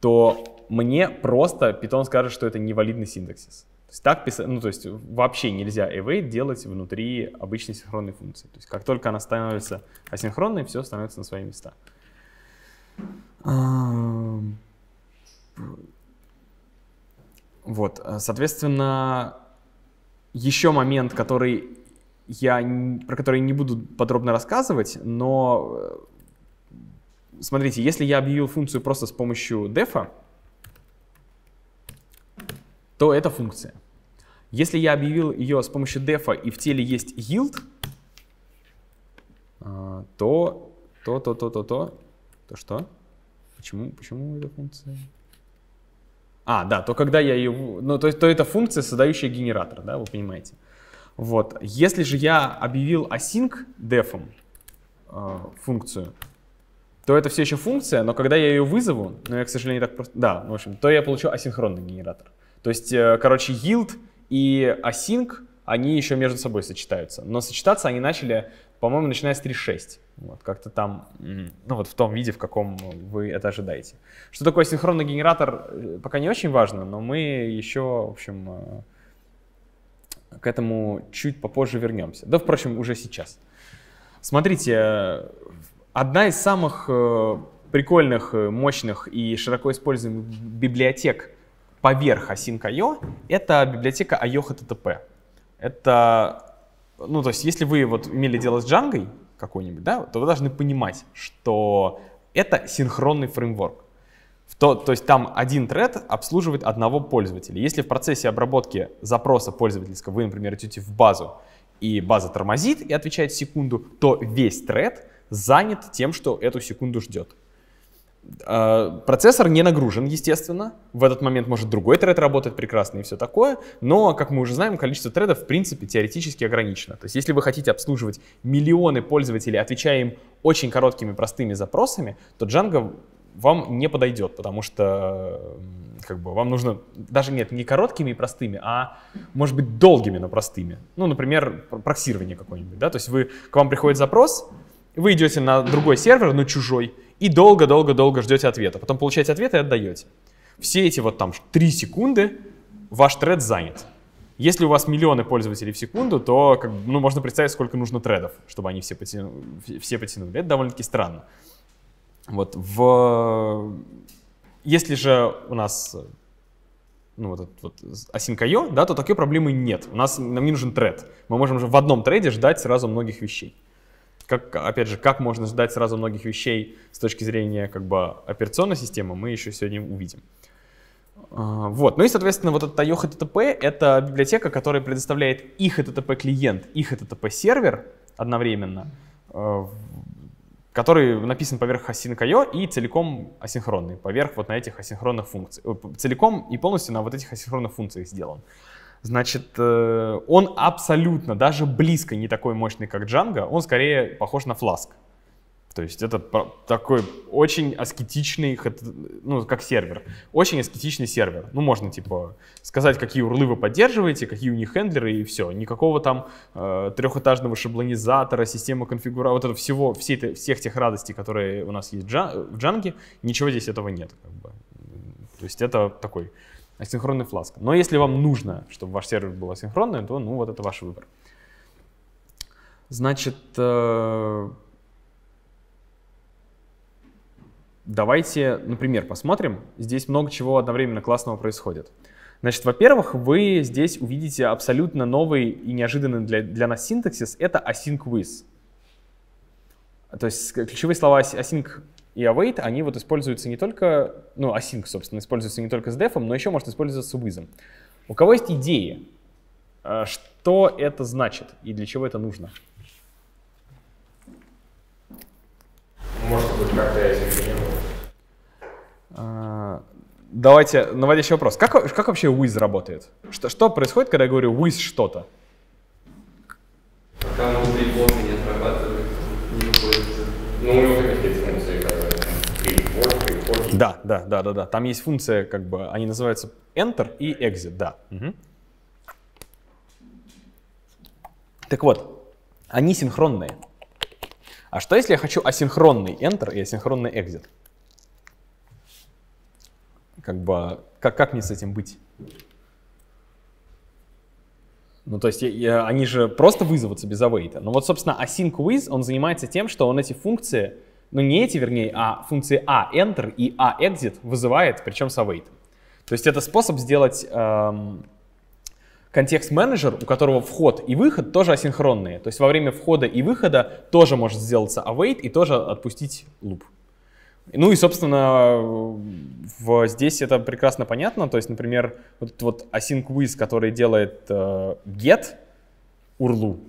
то мне просто Python скажет, что это невалидный синтаксис. То есть, так писать, ну, то есть вообще нельзя await делать внутри обычной синхронной функции. То есть как только она становится асинхронной, все становится на свои места. Вот, э, соответственно, еще момент, который я, про которые не буду подробно рассказывать, но э, смотрите, если я объявил функцию просто с помощью дефа, то это функция. Если я объявил ее с помощью дефа и в теле есть yield, э, то, то, то, то, то, то, то что? Почему, почему эта функция? А, да, то когда я ее... Ну, то, то это функция, создающая генератор, да, вы понимаете. Вот. Если же я объявил async def э, функцию, то это все еще функция, но когда я ее вызову, ну я, к сожалению, так просто... Да, в общем, то я получу асинхронный генератор. То есть, э, короче, yield и async, они еще между собой сочетаются. Но сочетаться они начали, по-моему, начиная с 3.6. Вот, как-то там, ну вот в том виде, в каком вы это ожидаете. Что такое асинхронный генератор, э, пока не очень важно, но мы еще, в общем, э, к этому чуть попозже вернемся. Да, впрочем, уже сейчас. Смотрите, э, одна из самых э, прикольных, э, мощных и широко используемых библиотек поверх Async.io — это библиотека IOHTTP. Это, ну, то есть если вы вот имели дело с Django какой-нибудь, да, то вы должны понимать, что это синхронный фреймворк. То, то есть там один тред обслуживает одного пользователя. Если в процессе обработки запроса пользовательского вы, например, идете в базу, и база тормозит и отвечает секунду, то весь тред занят тем, что эту секунду ждет. Э, процессор не нагружен, естественно. В этот момент может другой тред работать прекрасно и все такое. Но, как мы уже знаем, количество тредов, в принципе, теоретически ограничено. То есть, если вы хотите обслуживать миллионы пользователей, отвечая им очень короткими простыми запросами, то Django вам не подойдет, потому что э, как бы вам нужно даже нет не короткими и простыми, а может быть долгими, но простыми. Ну, например, проксирование какое-нибудь, да, то есть вы к вам приходит запрос, вы идете на другой сервер, но ну, чужой, и долго-долго-долго ждете ответа, потом получаете ответ и отдаете. Все эти вот там 3 секунды ваш тред занят. Если у вас миллионы пользователей в секунду, то как, ну, можно представить, сколько нужно тредов, чтобы они все, потяну, все потянули. Это довольно-таки странно. Вот в... Если же у нас ну, вот этот вот async.io, да, то такой проблемы нет. У нас, нам не нужен тред. Мы можем в одном треде ждать сразу многих вещей. Как, опять же, как можно ждать сразу многих вещей с точки зрения как бы, операционной системы, мы еще сегодня увидим. А, вот. Ну и, соответственно, вот этот IO HTTP — это библиотека, которая предоставляет их HTTP-клиент, их HTTP-сервер одновременно а, который написан поверх async.io и целиком асинхронный, поверх вот на этих асинхронных функций. Э, целиком и полностью на вот этих асинхронных функциях сделан. Значит, э, он абсолютно, даже близко не такой мощный, как Django, он скорее похож на Flask. То есть это такой очень аскетичный, ну, как сервер, очень аскетичный сервер. Ну, можно, типа, сказать, какие урлы вы поддерживаете, какие у них хендлеры, и все. Никакого там э, трехэтажного шаблонизатора, системы конфигура, вот этого всего, всей, всех тех радостей, которые у нас есть в джанге, ничего здесь этого нет. Как бы. То есть это такой асинхронный фласк. Но если вам нужно, чтобы ваш сервер был асинхронный, то, ну, вот это ваш выбор. Значит, э Давайте, например, посмотрим. Здесь много чего одновременно классного происходит. Значит, во-первых, вы здесь увидите абсолютно новый и неожиданный для, для нас синтаксис — это async with. То есть ключевые слова async и await, они вот используются не только, ну, async, собственно, используется не только с def, но еще может использоваться with. У кого есть идеи, э, что это значит и для чего это нужно? Может быть, как-то я а, давайте наводящий вопрос. Как, как вообще with работает? Что, что происходит, когда я говорю with что-то? Пока внутри блока не отрабатывает, не Ну, у него какие-то функции, как Да, да, да, да, да. Там есть функция, как бы, они называются enter и exit, да. Угу. Так вот, они синхронные. А что если я хочу асинхронный enter и асинхронный exit? как бы, как, как мне с этим быть? Ну, то есть я, я, они же просто вызовутся без await. Но ну, вот, собственно, async with, он занимается тем, что он эти функции, ну не эти, вернее, а функции a а, enter и a а, exit вызывает, причем с await. То есть это способ сделать эм, контекст-менеджер, у которого вход и выход тоже асинхронные. То есть во время входа и выхода тоже может сделаться await и тоже отпустить луп. Ну и, собственно, в, здесь это прекрасно понятно. То есть, например, вот этот вот async with, который делает э, get url,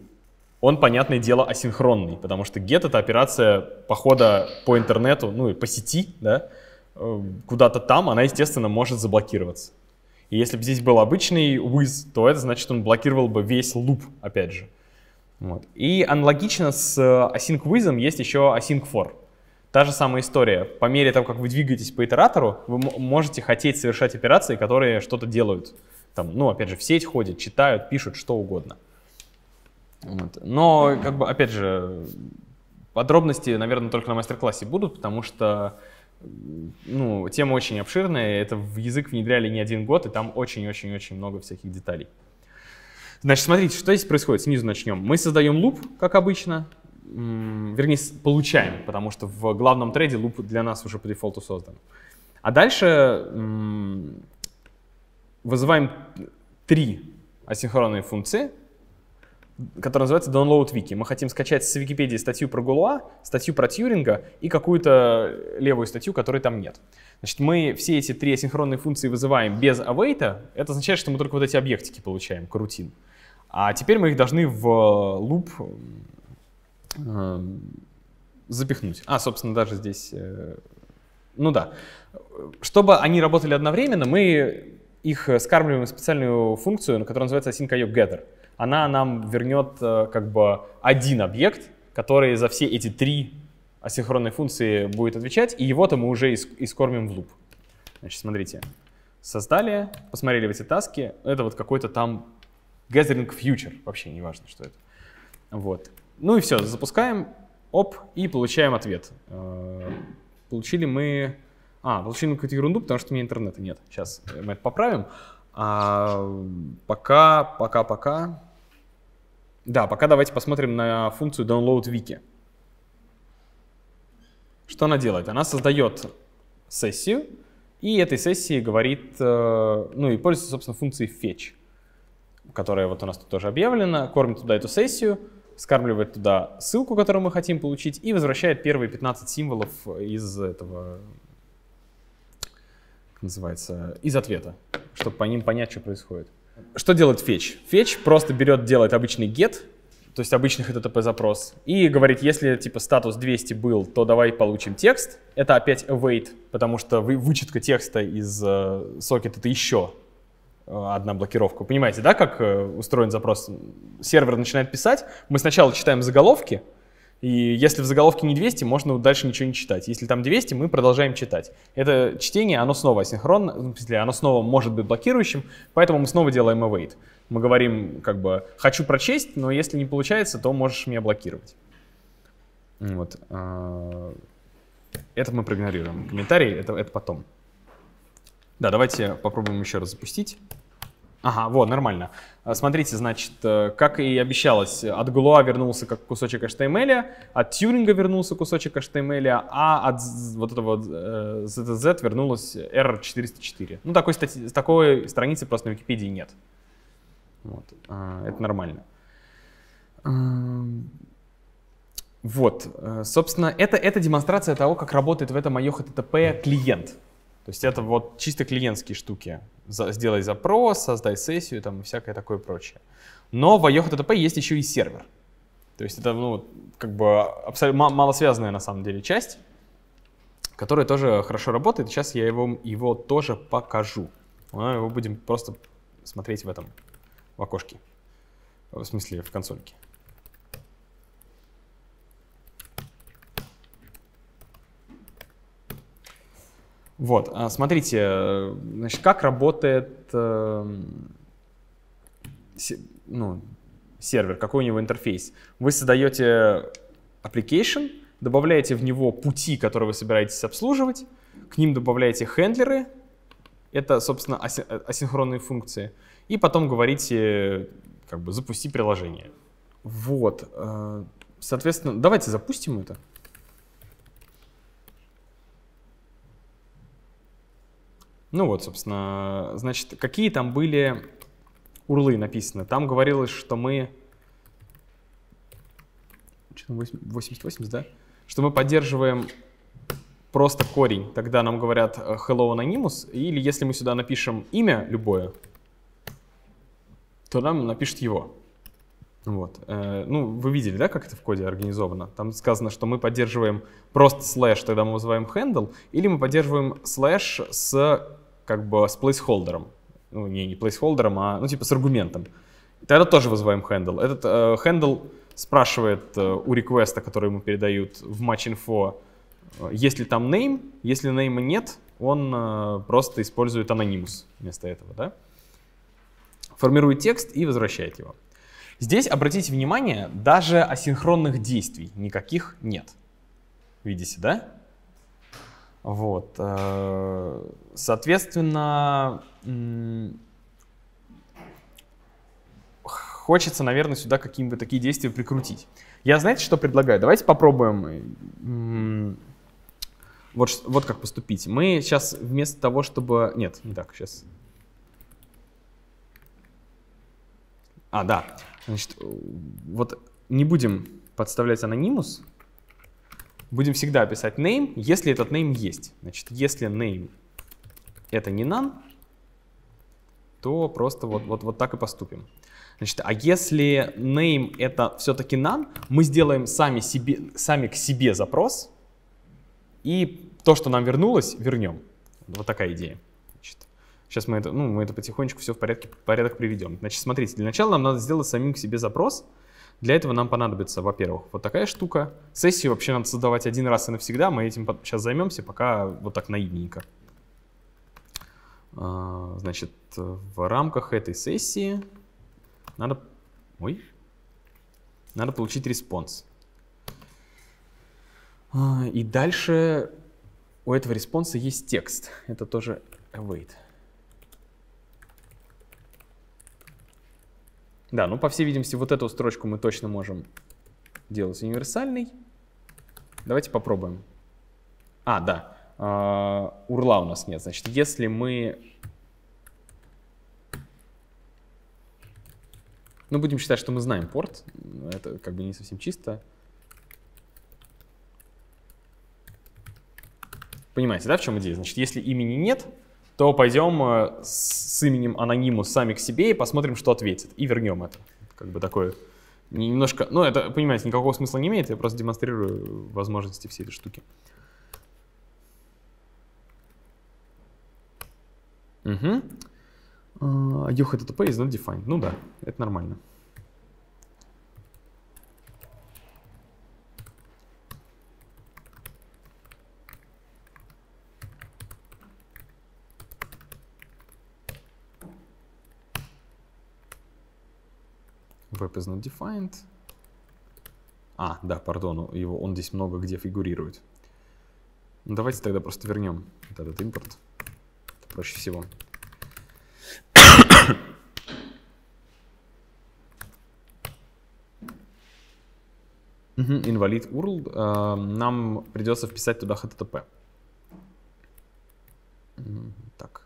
он, понятное дело, асинхронный, потому что get — это операция похода по интернету, ну и по сети, да, э, куда-то там, она, естественно, может заблокироваться. И если бы здесь был обычный with, то это значит, он блокировал бы весь луп, опять же. Вот. И аналогично с э, async with есть еще async for. Та же самая история. По мере того, как вы двигаетесь по итератору, вы можете хотеть совершать операции, которые что-то делают. Там, ну, опять же, в сеть ходят, читают, пишут, что угодно. Вот. Но, как бы, опять же, подробности, наверное, только на мастер-классе будут, потому что ну, тема очень обширная, это в язык внедряли не один год, и там очень-очень-очень много всяких деталей. Значит, смотрите, что здесь происходит, снизу начнем. Мы создаем луп, как обычно, вернее, получаем, потому что в главном трейде луп для нас уже по дефолту создан. А дальше вызываем три асинхронные функции, которая называется Download Wiki. Мы хотим скачать с Википедии статью про Гулуа, статью про Тьюринга и какую-то левую статью, которой там нет. Значит, мы все эти три асинхронные функции вызываем без await. Это означает, что мы только вот эти объектики получаем, карутин. А теперь мы их должны в э, луп Э, запихнуть. А, собственно, даже здесь... Э, ну да. Чтобы они работали одновременно, мы их скармливаем в специальную функцию, которая называется asyncio getter. Она нам вернет э, как бы один объект, который за все эти три асинхронные функции будет отвечать, и его-то мы уже искормим в луп. Значит, смотрите. Создали, посмотрели в эти таски. Это вот какой-то там gathering future. Вообще не важно, что это. Вот. Ну и все, запускаем, оп, и получаем ответ. Э, получили мы... А, получили мы какую-то ерунду, потому что у меня интернета нет. Сейчас мы это поправим. А, пока, пока, пока. Да, пока давайте посмотрим на функцию download wiki. Что она делает? Она создает сессию, и этой сессии говорит, э, ну и пользуется, собственно, функцией fetch, которая вот у нас тут тоже объявлена, кормит туда эту сессию, скармливает туда ссылку, которую мы хотим получить, и возвращает первые 15 символов э, из этого, как называется, из ответа, чтобы по ним понять, что происходит. Что делает Fetch? Fetch просто берет, делает обычный get, то есть обычный HTTP запрос, и говорит, если типа статус 200 был, то давай получим текст. Это опять await, потому что вы, вычетка текста из э, сокета это еще Э, одна блокировка. понимаете, да, как э, устроен запрос? Сервер начинает писать, мы сначала читаем заголовки, и если в заголовке не 200, можно дальше ничего не читать. Если там 200, мы продолжаем читать. Это чтение, оно снова асинхронно, в смысле, оно снова может быть блокирующим, поэтому мы снова делаем await. Мы говорим, как бы, хочу прочесть, но если не получается, то можешь меня блокировать. Вот. Э, это мы проигнорируем. Комментарий это, это потом. Да, давайте попробуем еще раз запустить. Ага, вот, нормально. А, смотрите, значит, э, как и обещалось, от Glue вернулся как кусочек HTML, от Тьюринга вернулся кусочек HTML, а от вот этого ZZ вернулась R404. Ну, такой, стати- такой страницы просто на Википедии нет. Вот, а, это нормально. Вот, э, собственно, это, это демонстрация того, как работает в этом IOHTTP клиент. То есть это вот чисто клиентские штуки. За, сделай запрос, создай сессию там, и всякое такое прочее. Но в IOHTTP есть еще и сервер. То есть это ну, как бы абсолютно мало связанная на самом деле часть, которая тоже хорошо работает. Сейчас я его, его тоже покажу. Мы ну, его будем просто смотреть в этом, в окошке. В смысле, в консольке. Вот, а, смотрите, значит, как работает эм, ну, сервер, какой у него интерфейс. Вы создаете application, добавляете в него пути, которые вы собираетесь обслуживать, к ним добавляете хендлеры, это, собственно, э, асинхронные функции, и потом говорите, как бы, запусти приложение. Вот, э, соответственно, давайте запустим это. Ну вот, собственно, значит, какие там были урлы написаны? Там говорилось, что мы... 80-80, да? Что мы поддерживаем просто корень. Тогда нам говорят э, hello anonymous, или если мы сюда напишем имя любое, то нам напишет его. Вот. Э, ну, вы видели, да, как это в коде организовано? Там сказано, что мы поддерживаем просто слэш, тогда мы вызываем handle, или мы поддерживаем слэш с как бы с плейсхолдером. Ну, не, не плейсхолдером, а, ну, типа с аргументом. Тогда тоже вызываем handle. Этот э, handle спрашивает э, у реквеста, который ему передают в match.info, э, есть ли там name. Если name нет, он э, просто использует anonymous вместо этого, да? Формирует текст и возвращает его. Здесь, обратите внимание, даже асинхронных действий никаких нет. Видите, да? Вот. Э, соответственно, хочется, наверное, сюда какие-нибудь такие действия прикрутить. Я, знаете, что предлагаю? Давайте попробуем вот, вот как поступить. Мы сейчас вместо того, чтобы... Нет, не так, сейчас. А, да. Значит, э, вот не будем подставлять анонимус будем всегда писать name, если этот name есть. Значит, если name это не none, то просто вот, вот, вот так и поступим. Значит, а если name это все-таки none, мы сделаем сами, себе, сами к себе запрос, и то, что нам вернулось, вернем. Вот такая идея. Значит, сейчас мы это, ну, мы это потихонечку все в порядке, порядок приведем. Значит, смотрите, для начала нам надо сделать самим к себе запрос, для этого нам понадобится, во-первых, вот такая штука. Сессию вообще надо создавать один раз и навсегда. Мы этим сейчас займемся, пока вот так наивненько. А, значит, в рамках этой сессии надо... Ой. Надо получить респонс. А, и дальше у этого респонса есть текст. Это тоже await. Да, ну, по всей видимости, вот эту строчку мы точно можем делать универсальной. Давайте попробуем. А, да. А, урла у нас нет. Значит, если мы... Ну, будем считать, что мы знаем порт. Это как бы не совсем чисто. Понимаете, да, в чем идея? Значит, если имени нет, то пойдем э, с именем анонимус сами к себе и посмотрим, что ответит, и вернем это. Как бы такое немножко... Ну, это, понимаете, никакого смысла не имеет, я просто демонстрирую возможности всей этой штуки. Угу. Uh, you had a is not defined. Ну да, это нормально. Web is not defined. А, да, пардон, его, он здесь много где фигурирует. Ну, давайте тогда просто вернем вот этот импорт. Это проще всего. Угу, инвалид URL. Э, нам придется вписать туда HTTP. Так.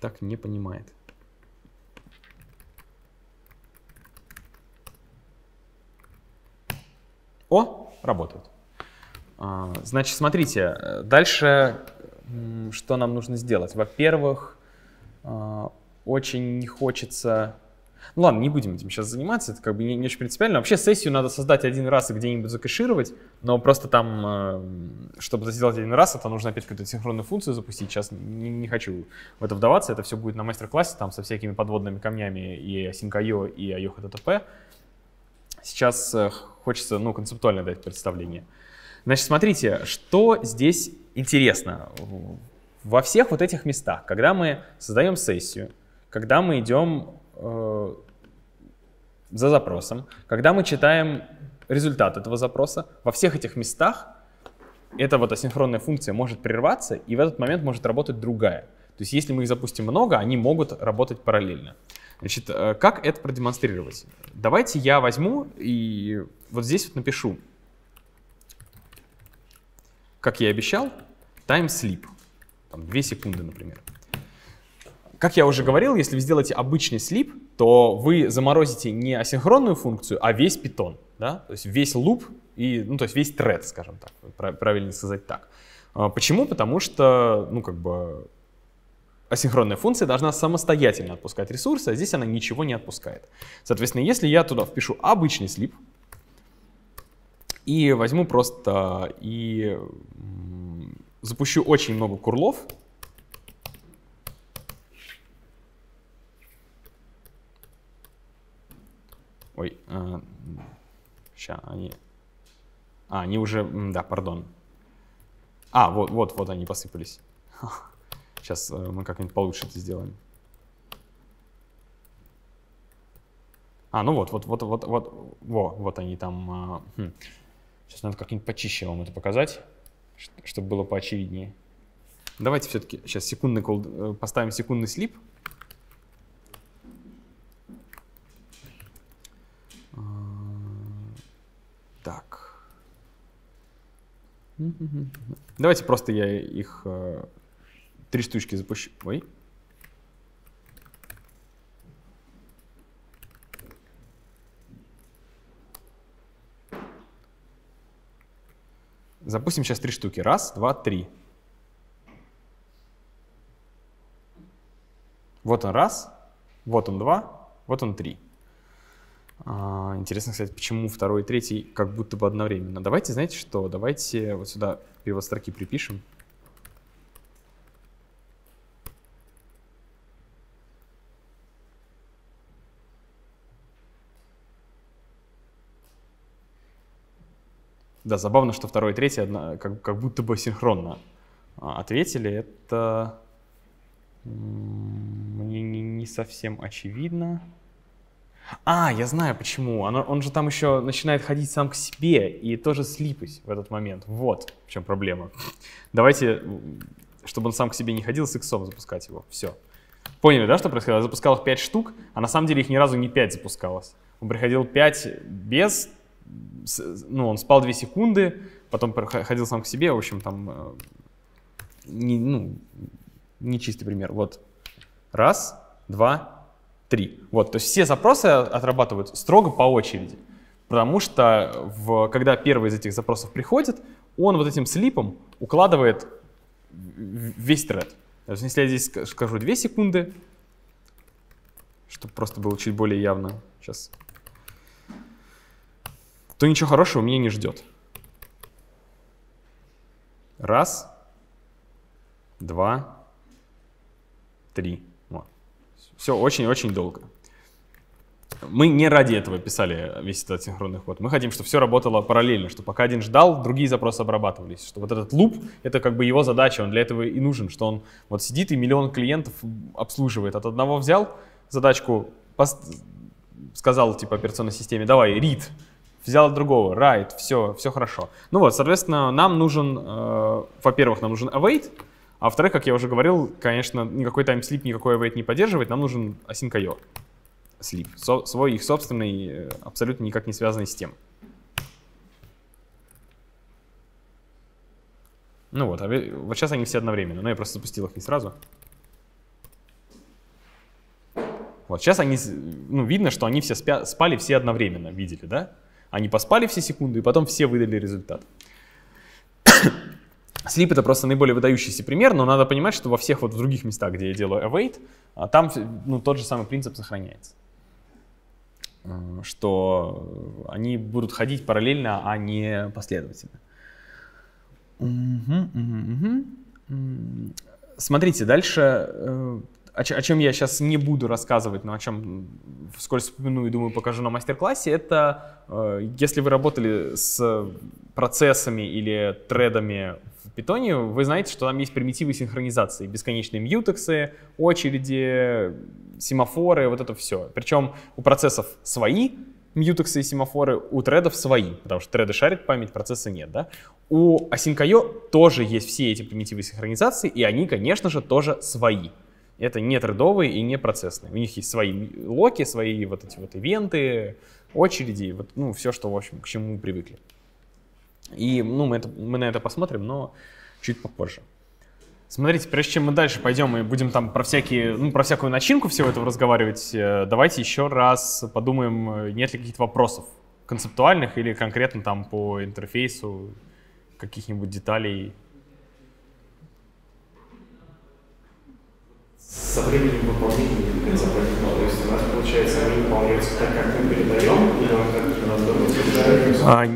Так не понимает. О, работает. А, значит, смотрите, э, дальше что нам нужно сделать? Во-первых, а, очень не хочется... Ну ладно, не будем этим сейчас заниматься, это как бы не, не очень принципиально. Вообще сессию надо создать один раз и где-нибудь закэшировать, но просто там, э, чтобы это сделать один раз, это нужно опять какую-то синхронную функцию запустить. Сейчас не, не хочу в это вдаваться, это все будет на мастер-классе, там со всякими подводными камнями и SyncIO, и IO HTTP. Сейчас э, Хочется, ну, концептуально дать представление. Значит, смотрите, что здесь интересно. Во всех вот этих местах, когда мы создаем сессию, когда мы идем э, за запросом, когда мы читаем результат этого запроса, во всех этих местах эта вот асинхронная функция может прерваться, и в этот момент может работать другая. То есть если мы их запустим много, они могут работать параллельно. Значит, э, как это продемонстрировать? Давайте я возьму и вот здесь вот напишу, как я и обещал, time sleep, там 2 секунды, например. Как я уже говорил, если вы сделаете обычный sleep, то вы заморозите не асинхронную функцию, а весь питон, да? то есть весь луп, и, ну, то есть весь thread, скажем так, правильно сказать так. А, почему? Потому что, ну, как бы, асинхронная функция должна самостоятельно отпускать ресурсы, а здесь она ничего не отпускает. Соответственно, если я туда впишу обычный слип и возьму просто и запущу очень много курлов, Ой, э, а, сейчас они... А, они уже... Да, пардон. А, вот, вот, вот они посыпались. *laughs* Сейчас э, мы как-нибудь получше это сделаем. А, ну вот, вот, вот, вот, вот, во, вот они там. А, хм. Сейчас надо как-нибудь почище вам это показать, чтобы было поочевиднее. Давайте все-таки сейчас секундный кол, э, поставим секундный слип. А, так. Давайте просто я их э, три штучки запущу. Ой. Запустим сейчас три штуки. Раз, два, три. Вот он раз, вот он два, вот он три. А, интересно, кстати, почему второй и третий как будто бы одновременно. Давайте, знаете что, давайте вот сюда перевод строки припишем. Да, забавно, что второе и третье как, как будто бы синхронно а, ответили. Это мне не, совсем очевидно. А, я знаю почему. Оно, он же там еще начинает ходить сам к себе и тоже слипать в этот момент. Вот в чем проблема. Давайте, чтобы он сам к себе не ходил, с иксом запускать его. Все. Поняли, да, что происходило? Я запускал их 5 штук, а на самом деле их ни разу не 5 запускалось. Он приходил 5 без ну, он спал 2 секунды, потом ходил сам к себе, в общем, там, э, не, ну, чистый пример. Вот, раз, два, три. Вот, то есть все запросы отрабатывают строго по очереди, потому что в, когда первый из этих запросов приходит, он вот этим слипом укладывает весь тред. То есть если я здесь скажу 2 секунды, чтобы просто было чуть более явно, сейчас то ничего хорошего меня не ждет. Раз, два, три. Вот. Все очень-очень долго. Мы не ради этого писали весь этот синхронный ход. Мы хотим, чтобы все работало параллельно, что пока один ждал, другие запросы обрабатывались. Что вот этот луп — это как бы его задача, он для этого и нужен, что он вот сидит и миллион клиентов обслуживает. От одного взял задачку, сказал типа операционной системе, давай, read, Взял другого, right, все, все хорошо. Ну вот, соответственно, нам нужен, э, во-первых, нам нужен await, а во-вторых, как я уже говорил, конечно, никакой таймслип, никакой await не поддерживает, нам нужен async.io sleep, со, свой их собственный, э, абсолютно никак не связанный с тем. Ну вот, а вот сейчас они все одновременно, но я просто запустил их не сразу. Вот, сейчас они, ну, видно, что они все спя, спали все одновременно, видели, да? Они поспали все секунды, и потом все выдали результат. Слип *coughs* это просто наиболее выдающийся пример, но надо понимать, что во всех вот в других местах, где я делаю await, а, там ну, тот же самый принцип сохраняется. Что они будут ходить параллельно, а не последовательно. Угу, угу, угу. Смотрите, дальше э, о, о чем я сейчас не буду рассказывать, но о чем вскоре вспомню и думаю покажу на мастер-классе, это э, если вы работали с процессами или тредами в питоне, вы знаете, что там есть примитивы синхронизации, бесконечные мьютексы, очереди, семафоры, вот это все. Причем у процессов свои мьютексы и семафоры, у тредов свои, потому что треды шарят память, процесса нет, да? У Async.io тоже есть все эти примитивы синхронизации, и они, конечно же, тоже свои это не трендовые и не процессные. У них есть свои локи, свои вот эти вот ивенты, очереди, вот, ну, все, что, в общем, к чему мы привыкли. И, ну, мы, это, мы на это посмотрим, но чуть попозже. Смотрите, прежде чем мы дальше пойдем и будем там про всякие, ну, про всякую начинку всего этого разговаривать, э, давайте еще раз подумаем, э, нет ли каких-то вопросов концептуальных или конкретно там по интерфейсу каких-нибудь деталей Со временем выполнения двигается алгоритма. То есть у нас получается, они выполняются так, как мы передаем, и он у нас дома а,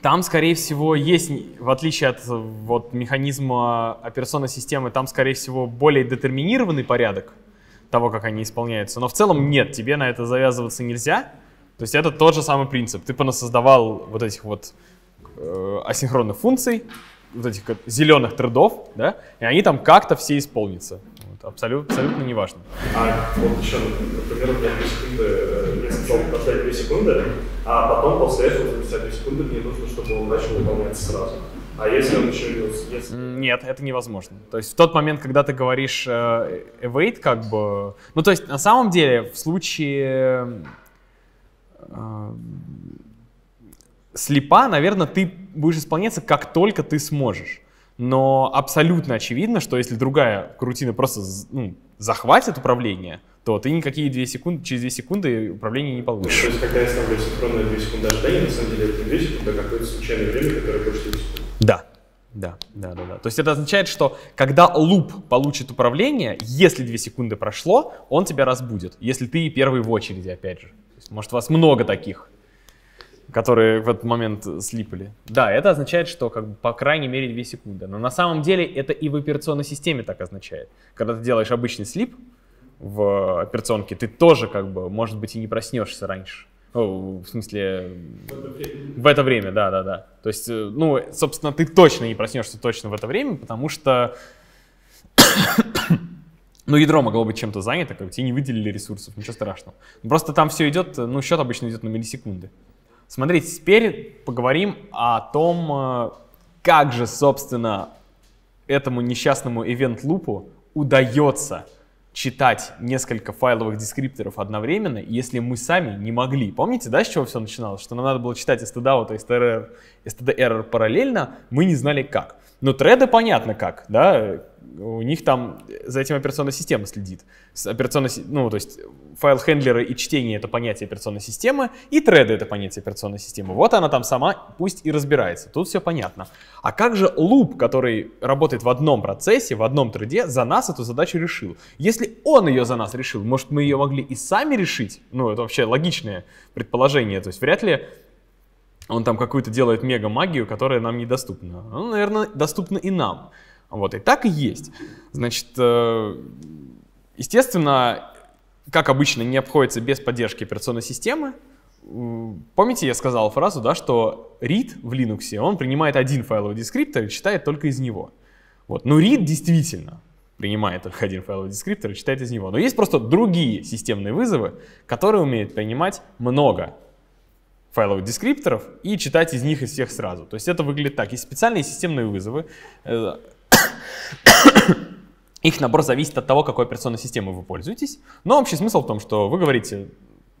там, скорее всего, есть, в отличие от вот, механизма операционной системы, там, скорее всего, более детерминированный порядок того, как они исполняются. Но в целом нет, тебе на это завязываться нельзя. То есть это тот же самый принцип. Ты понасоздавал вот этих вот э, асинхронных функций, вот этих зеленых трудов, да, и они там как-то все исполнятся абсолютно, абсолютно неважно. А вот еще, например, у меня 2 секунды, э, я сказал подождать 2 секунды, а потом после этого записать 2 секунды мне нужно, чтобы он начал выполняться сразу. А если он еще если... Нет, это невозможно. То есть в тот момент, когда ты говоришь э, э как бы... Ну, то есть на самом деле в случае э, слепа, наверное, ты будешь исполняться, как только ты сможешь но абсолютно очевидно, что если другая крутина просто ну, захватит управление, то ты никакие две секунды, через 2 секунды управление не получишь. То есть, когда я ставлю синхронное 2 секунды ожидания, на самом деле это не 2 секунды, а какое-то случайное время, которое больше 2 секунд. Да. Да, да, да, да. То есть это означает, что когда луп получит управление, если 2 секунды прошло, он тебя разбудит, если ты первый в очереди, опять же. То есть, может, у вас много таких которые в этот момент э, слипали. Да, это означает, что как бы по крайней мере 2 секунды. Но на самом деле это и в операционной системе так означает. Когда ты делаешь обычный слип в операционке, ты тоже как бы, может быть, и не проснешься раньше. О, ну, в смысле, в это, время. в это время, да, да, да. То есть, э, ну, собственно, ты точно не проснешься точно в это время, потому что, *coughs* ну, ядро могло быть чем-то занято, как бы тебе не выделили ресурсов, ничего страшного. Просто там все идет, э, ну, счет обычно идет на миллисекунды. Смотрите, теперь поговорим о том, э, как же, собственно, этому несчастному event-лупу удается читать несколько файловых дескрипторов одновременно, если мы сами не могли. Помните, да, с чего все начиналось? Что нам надо было читать stdout и stderr, stderr параллельно, мы не знали как. Но треды понятно как, да, у них там за этим операционная система следит. Операционная, ну, то есть файл-хендлеры и чтение — это понятие операционной системы, и треды — это понятие операционной системы. Вот она там сама пусть и разбирается, тут все понятно. А как же луп, который работает в одном процессе, в одном треде, за нас эту задачу решил? Если он ее за нас решил, может, мы ее могли и сами решить? Ну, это вообще логичное предположение, то есть вряд ли он там какую-то делает мега-магию, которая нам недоступна. Она, наверное, доступна и нам. Вот, и так и есть. Значит, э, естественно, как обычно, не обходится без поддержки операционной системы. Э, помните, я сказал фразу, да, что read в Linux, он принимает один файловый дескриптор и читает только из него. Вот. Но ну, read действительно принимает только один файловый дескриптор и читает из него. Но есть просто другие системные вызовы, которые умеют принимать много файловых дескрипторов и читать из них из всех сразу. То есть это выглядит так. Есть специальные системные вызовы, э, их набор зависит от того, какой операционной системой вы пользуетесь. Но общий смысл в том, что вы говорите,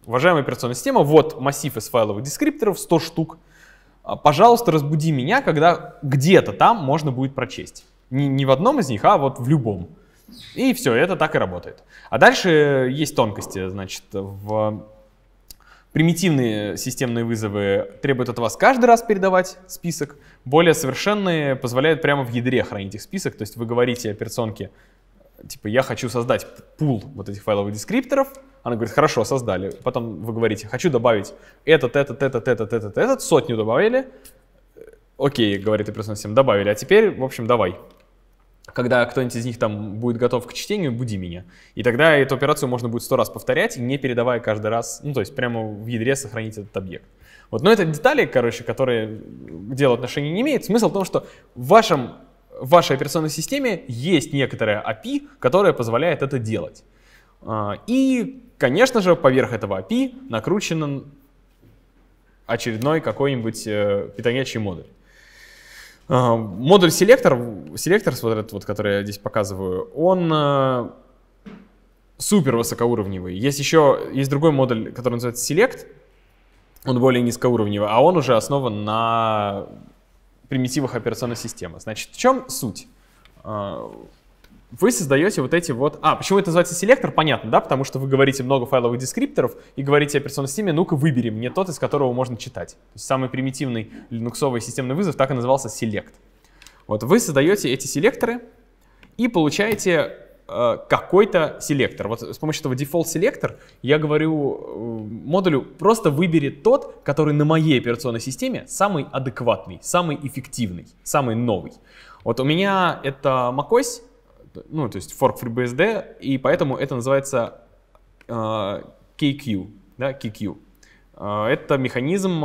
уважаемая операционная система, вот массив из файловых дескрипторов, 100 штук. А, пожалуйста, разбуди меня, когда где-то там можно будет прочесть. Не, не в одном из них, а вот в любом. И все, это так и работает. А дальше есть тонкости, значит, в Примитивные системные вызовы требуют от вас каждый раз передавать список, более совершенные позволяют прямо в ядре хранить их список, то есть вы говорите операционке, типа, я хочу создать пул вот этих файловых дескрипторов, она говорит, хорошо, создали. Потом вы говорите, хочу добавить этот, этот, этот, этот, этот, этот, сотню добавили. Окей, говорит операционная система, добавили, а теперь, в общем, давай, когда кто-нибудь из них там будет готов к чтению, буди меня. И тогда эту операцию можно будет сто раз повторять, не передавая каждый раз, ну, то есть прямо в ядре сохранить этот объект. Вот, но это детали, короче, которые к делу отношения не имеют. Смысл в том, что в, вашем, в вашей операционной системе есть некоторая API, которая позволяет это делать. А, и, конечно же, поверх этого API накручен очередной какой-нибудь э, питонячий модуль. Модуль селектор, селектор вот этот вот, который я здесь показываю, он э, супер высокоуровневый. Есть еще, есть другой модуль, который называется Select, он более низкоуровневый, а он уже основан на примитивах операционной системы. Значит, в чем суть? Э, вы создаете вот эти вот... А, почему это называется селектор, понятно, да? Потому что вы говорите много файловых дескрипторов и говорите о персональном системе, ну-ка выбери мне тот, из которого можно читать. То есть самый примитивный линуксовый системный вызов так и назывался селект. Вот вы создаете эти селекторы и получаете э, какой-то селектор. Вот с помощью этого дефолт селектор я говорю э, модулю, просто выбери тот, который на моей операционной системе самый адекватный, самый эффективный, самый новый. Вот у меня это macOS, ну, то есть форк FreeBSD, и поэтому это называется э, KQ, да, KQ. Э, это механизм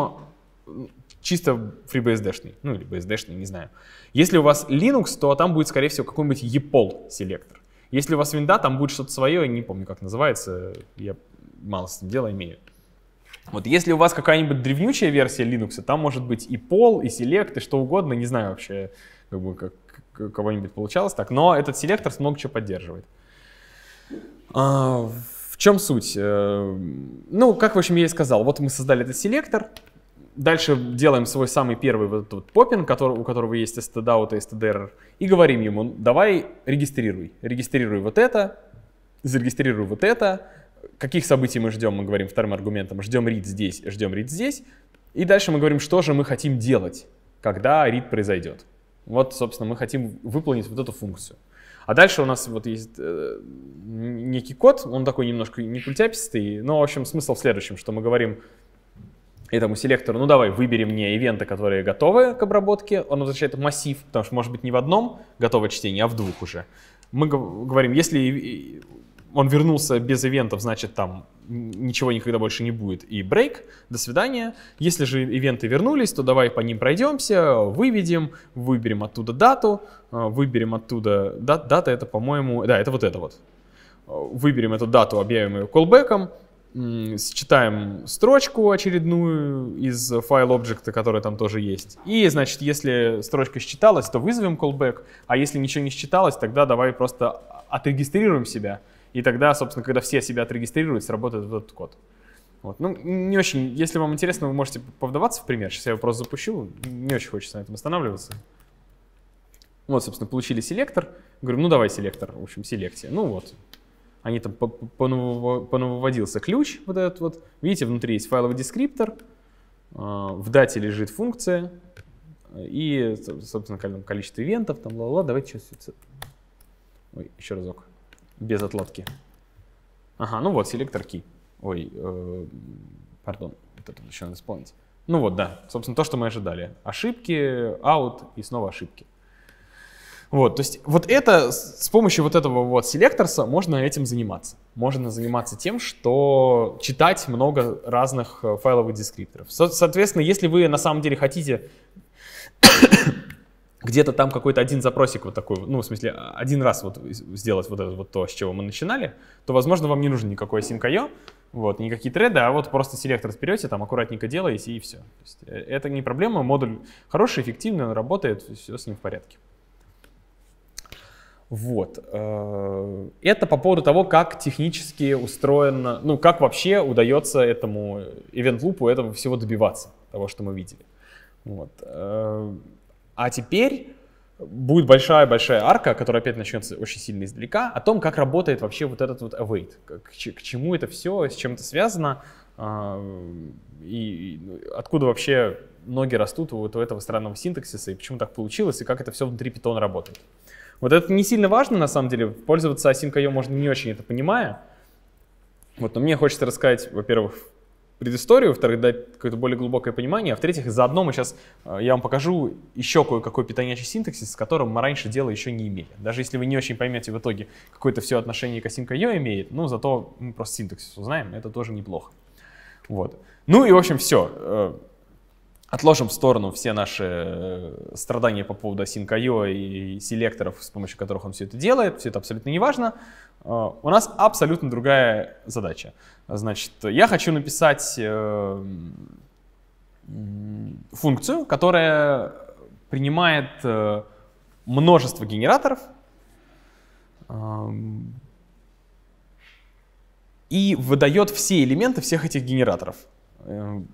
чисто FreeBSD-шный, ну или BSD-шный, не знаю. Если у вас Linux, то там будет, скорее всего, какой-нибудь EPOL селектор. Если у вас винда, там будет что-то свое, не помню, как называется, я мало с этим дела имею. Вот если у вас какая-нибудь древнючая версия Linux, там может быть и пол, и селект, и что угодно, не знаю вообще, как бы как, кого-нибудь получалось так, но этот селектор много чего поддерживает. А, в чем суть? Э, ну, как, в общем, я и сказал, вот мы создали этот селектор, дальше делаем свой самый первый вот этот вот поппин, который, у которого есть stdout и stdr, и говорим ему, давай регистрируй, регистрируй вот это, зарегистрируй вот это, каких событий мы ждем, мы говорим вторым аргументом, ждем read здесь, ждем read здесь, и дальше мы говорим, что же мы хотим делать, когда read произойдет. Вот, собственно, мы хотим выполнить вот эту функцию. А дальше у нас вот есть э, некий код, он такой немножко не культяпистый, но, в общем, смысл в следующем, что мы говорим этому селектору, ну давай, выбери мне ивенты, которые готовы к обработке, он возвращает массив, потому что может быть не в одном готово чтение, а в двух уже. Мы говорим, если он вернулся без ивентов, значит, там ничего никогда больше не будет. И брейк, до свидания. Если же ивенты вернулись, то давай по ним пройдемся, выведем, выберем оттуда дату, э, выберем оттуда... Дат, дата это, по-моему... Да, это вот это вот. Э, выберем эту дату, объявим ее колбеком, считаем строчку очередную из файл объекта, которая там тоже есть. И, значит, если строчка считалась, то вызовем callback, а если ничего не считалось, тогда давай просто отрегистрируем себя — и тогда, собственно, когда все себя отрегистрируют, сработает вот этот код. Вот. Ну, не очень. Если вам интересно, вы можете повдаваться в пример. Сейчас я его просто запущу. Не очень хочется на этом останавливаться. Вот, собственно, получили селектор. Говорю, ну давай селектор, в общем, селекция. Ну вот. Они там понововодился ключ вот этот вот. Видите, внутри есть файловый дескриптор. А, в дате лежит функция. И, собственно, количество ивентов, там, ла ла Давайте сейчас... Ой, еще разок без отладки. Ага, ну вот, селектор key. Ой, э, пардон, вот это еще надо исполнить. Ну вот, да, собственно, то, что мы ожидали. Ошибки, out и снова ошибки. Вот, то есть вот это, с помощью вот этого вот селекторса можно этим заниматься. Можно заниматься тем, что читать много разных э, файловых дескрипторов. Со соответственно, если вы на самом деле хотите где-то там какой-то один запросик вот такой, ну, в смысле, а, один раз вот сделать вот это вот то, с чего мы начинали, то, возможно, вам не нужен никакой SyncIO, вот, никакие треды, а вот просто селектор сперете, там аккуратненько делаете и все. То есть э, это не проблема, модуль хороший, эффективный, он работает, все с ним в порядке. Вот. Э, это по поводу того, как технически устроено, ну, как вообще удается этому event-лупу этого всего добиваться, того, что мы видели. Вот. Э, а теперь будет большая-большая арка, которая опять начнется очень сильно издалека, о том, как работает вообще вот этот вот await, к, к чему это все, с чем это связано, а, и откуда вообще ноги растут вот у этого странного синтаксиса, и почему так получилось, и как это все внутри питона работает. Вот это не сильно важно, на самом деле. Пользоваться async.io можно не очень это понимая. Вот, но мне хочется рассказать, во-первых, предысторию, во-вторых, дать какое-то более глубокое понимание, а в-третьих, заодно мы сейчас, э, я вам покажу еще кое-какой питонячий синтаксис, с которым мы раньше дела еще не имели. Даже если вы не очень поймете в итоге, какое-то все отношение косинка ее имеет, ну, зато мы просто синтаксис узнаем, это тоже неплохо. Вот. Ну и, в общем, все. Э, Отложим в сторону все наши э, страдания по поводу Async.io и селекторов, с помощью которых он все это делает, все это абсолютно не важно. Э, у нас абсолютно другая задача. Значит, я хочу написать э, функцию, которая принимает множество генераторов эм, и выдает все элементы всех этих генераторов эм,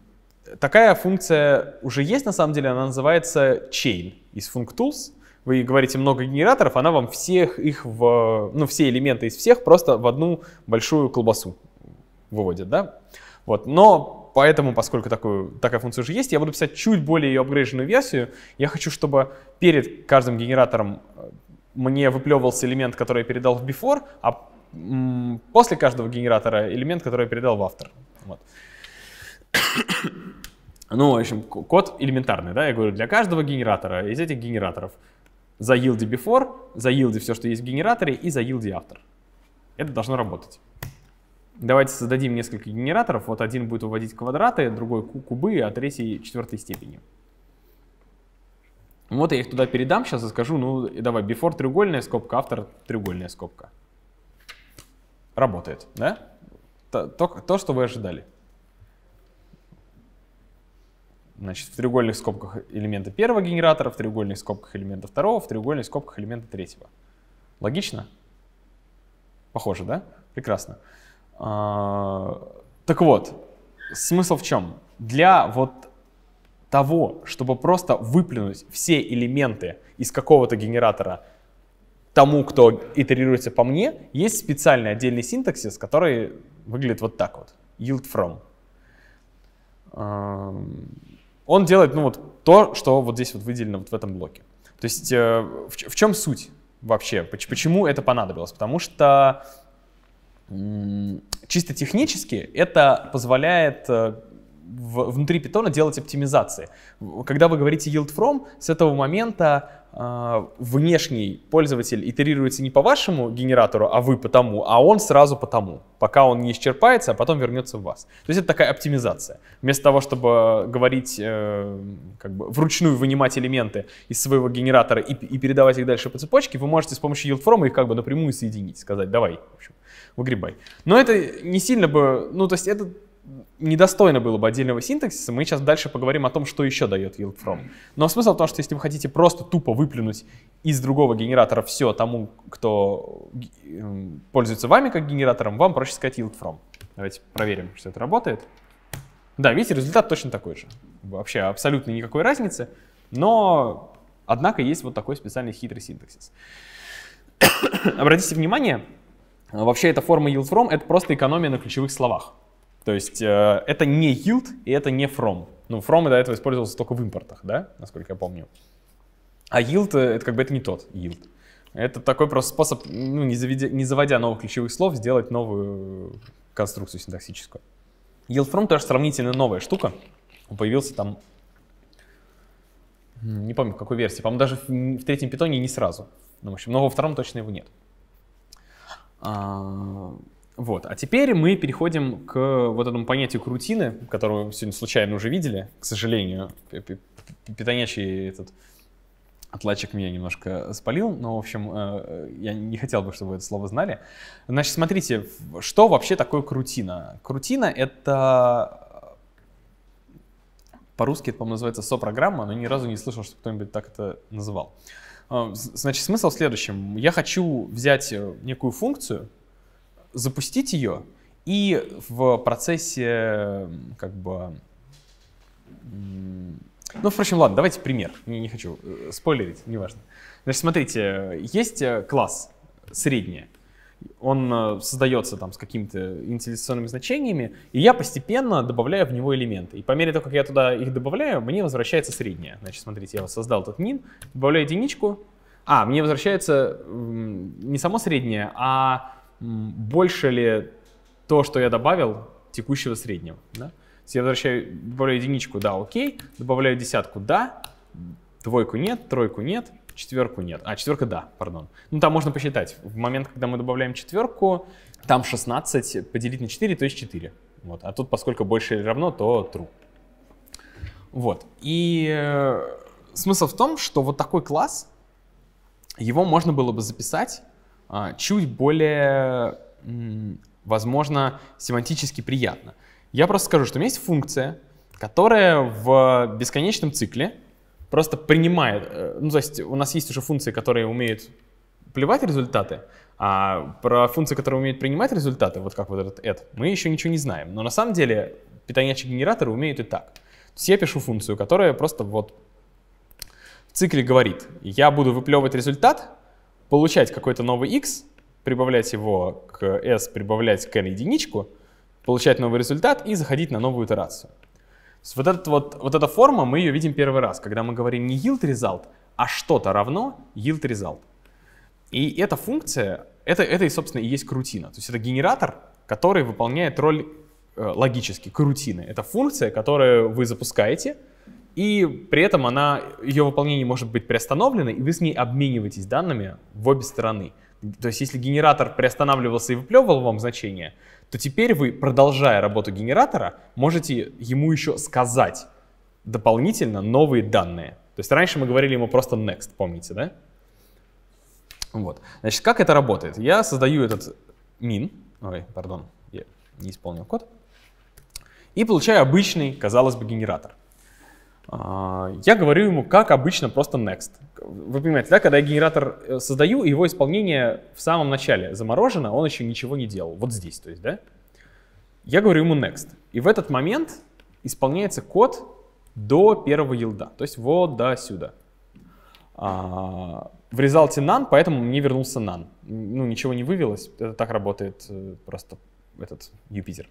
Такая функция уже есть, на самом деле, она называется chain из functools. Вы говорите много генераторов, она вам всех их в, ну, все элементы из всех просто в одну большую колбасу выводит, да? Вот, но поэтому, поскольку такую, такая функция уже есть, я буду писать чуть более ее апгрейженную версию. Я хочу, чтобы перед каждым генератором э, мне выплевывался элемент, который я передал в before, а после каждого генератора элемент, который я передал в автор. Вот. Ну, в общем, код элементарный, да, я говорю, для каждого генератора из этих генераторов за yield before, за yield все, что есть в генераторе, и за yield after. Это должно работать. Давайте создадим несколько генераторов. Вот один будет выводить квадраты, другой кубы, а третий четвертой степени. Вот я их туда передам сейчас ну, и скажу, ну давай, before треугольная скобка, after треугольная скобка. Работает, да? То, то, то что вы ожидали. Значит, в треугольных скобках элементы первого генератора, в треугольных скобках элемента второго, в треугольных скобках элемента третьего. Логично? Похоже, да? Прекрасно. А, так вот, смысл в чем? Для вот того, чтобы просто выплюнуть все элементы из какого-то генератора тому, кто итерируется по мне, есть специальный отдельный синтаксис, который выглядит вот так вот. Yield from он делает, ну вот, то, что вот здесь вот выделено вот в этом блоке. То есть э, в, в чем суть вообще? Почему это понадобилось? Потому что чисто технически это позволяет э, в, внутри питона делать оптимизации. Когда вы говорите yield from, с этого момента э, внешний пользователь итерируется не по вашему генератору, а вы по тому, а он сразу по тому, пока он не исчерпается, а потом вернется в вас. То есть это такая оптимизация. Вместо того, чтобы говорить, э, как бы вручную вынимать элементы из своего генератора и, и передавать их дальше по цепочке, вы можете с помощью yield from их как бы напрямую соединить, сказать, давай, в общем, выгребай. Но это не сильно бы, ну то есть это недостойно было бы отдельного синтаксиса. Мы сейчас дальше поговорим о том, что еще дает yield from. Но смысл в том, что если вы хотите просто тупо выплюнуть из другого генератора все тому, кто эм, пользуется вами как генератором, вам проще сказать yield from. Давайте проверим, что это работает. Да, видите, результат точно такой же. Вообще абсолютно никакой разницы, но однако есть вот такой специальный хитрый синтаксис. *coughs* Обратите внимание, вообще эта форма yield from — это просто экономия на ключевых словах. То есть э, это не yield и это не from. Ну, from до этого использовался только в импортах, да, насколько я помню. А yield э, это как бы это не тот yield. Это такой просто способ, ну, не, заведя, не заводя новых ключевых слов, сделать новую конструкцию синтаксическую. Yield from тоже сравнительно новая штука. Он появился там, не помню, в какой версии. По-моему, даже в, в третьем питоне не сразу. Ну, в общем, но во втором точно его нет. А, вот. А теперь мы переходим к э, вот этому понятию крутины, которую мы сегодня случайно уже видели, к сожалению. Питонячий этот отладчик меня немножко спалил, но, в общем, э, э, я не хотел бы, чтобы вы это слово знали. Значит, смотрите, что вообще такое крутина? Крутина — это по-русски это, по-моему, называется сопрограмма, но ни разу не слышал, что кто-нибудь так это называл. Значит, смысл в следующем. Я хочу взять некую функцию, запустить ее и в процессе как бы... Ну, впрочем, ладно, давайте пример. Не, не хочу э, спойлерить, неважно. Значит, смотрите, есть э, класс средний. Он э, создается там с какими-то инициализационными значениями, и я постепенно добавляю в него элементы. И по мере того, как я туда их добавляю, мне возвращается среднее Значит, смотрите, я вот создал этот мин, добавляю единичку. А, мне возвращается не само среднее, а больше ли то, что я добавил, текущего среднего. Да? То есть я возвращаю, добавляю единичку, да, окей, добавляю десятку, да, двойку нет, тройку нет, четверку нет. А, четверка да, пардон. Ну, там можно посчитать. В момент, когда мы добавляем четверку, там 16 поделить на 4, то есть 4. Вот. А тут, поскольку больше или равно, то true. Вот. И э, смысл в том, что вот такой класс, его можно было бы записать а, чуть более, возможно, семантически приятно. Я просто скажу, что у меня есть функция, которая в бесконечном цикле просто принимает, э, ну, то есть у нас есть уже функции, которые умеют плевать результаты, а про функции, которые умеют принимать результаты, вот как вот этот add, мы еще ничего не знаем. Но на самом деле питонячий генератор умеет и так. То есть я пишу функцию, которая просто вот в цикле говорит, я буду выплевывать результат, получать какой-то новый x, прибавлять его к s, прибавлять к n единичку, получать новый результат и заходить на новую итерацию. вот, этот вот, вот эта форма, мы ее видим первый раз, когда мы говорим не yield result, а что-то равно yield result. И эта функция, это, это и, собственно, и есть крутина. То есть это генератор, который выполняет роль э, логически, крутины. Это функция, которую вы запускаете — и при этом она, ее выполнение может быть приостановлено, и вы с ней обмениваетесь данными в обе стороны. То есть если генератор приостанавливался и выплевывал вам значение, то теперь вы, продолжая работу генератора, можете ему еще сказать дополнительно новые данные. То есть раньше мы говорили ему просто next, помните, да? Вот. Значит, как это работает? Я создаю этот min, ой, пардон, я не исполнил код, и получаю обычный, казалось бы, генератор. А, я говорю ему, как обычно, просто next. Вы понимаете, да, когда я генератор э, создаю, его исполнение в самом начале заморожено, он еще ничего не делал. Вот здесь, то есть, да? Я говорю ему next. И в этот момент исполняется код до первого елда, то есть вот до сюда. А, в результате none, поэтому мне вернулся none. Ну, ничего не вывелось, это так работает э, просто этот Юпитер.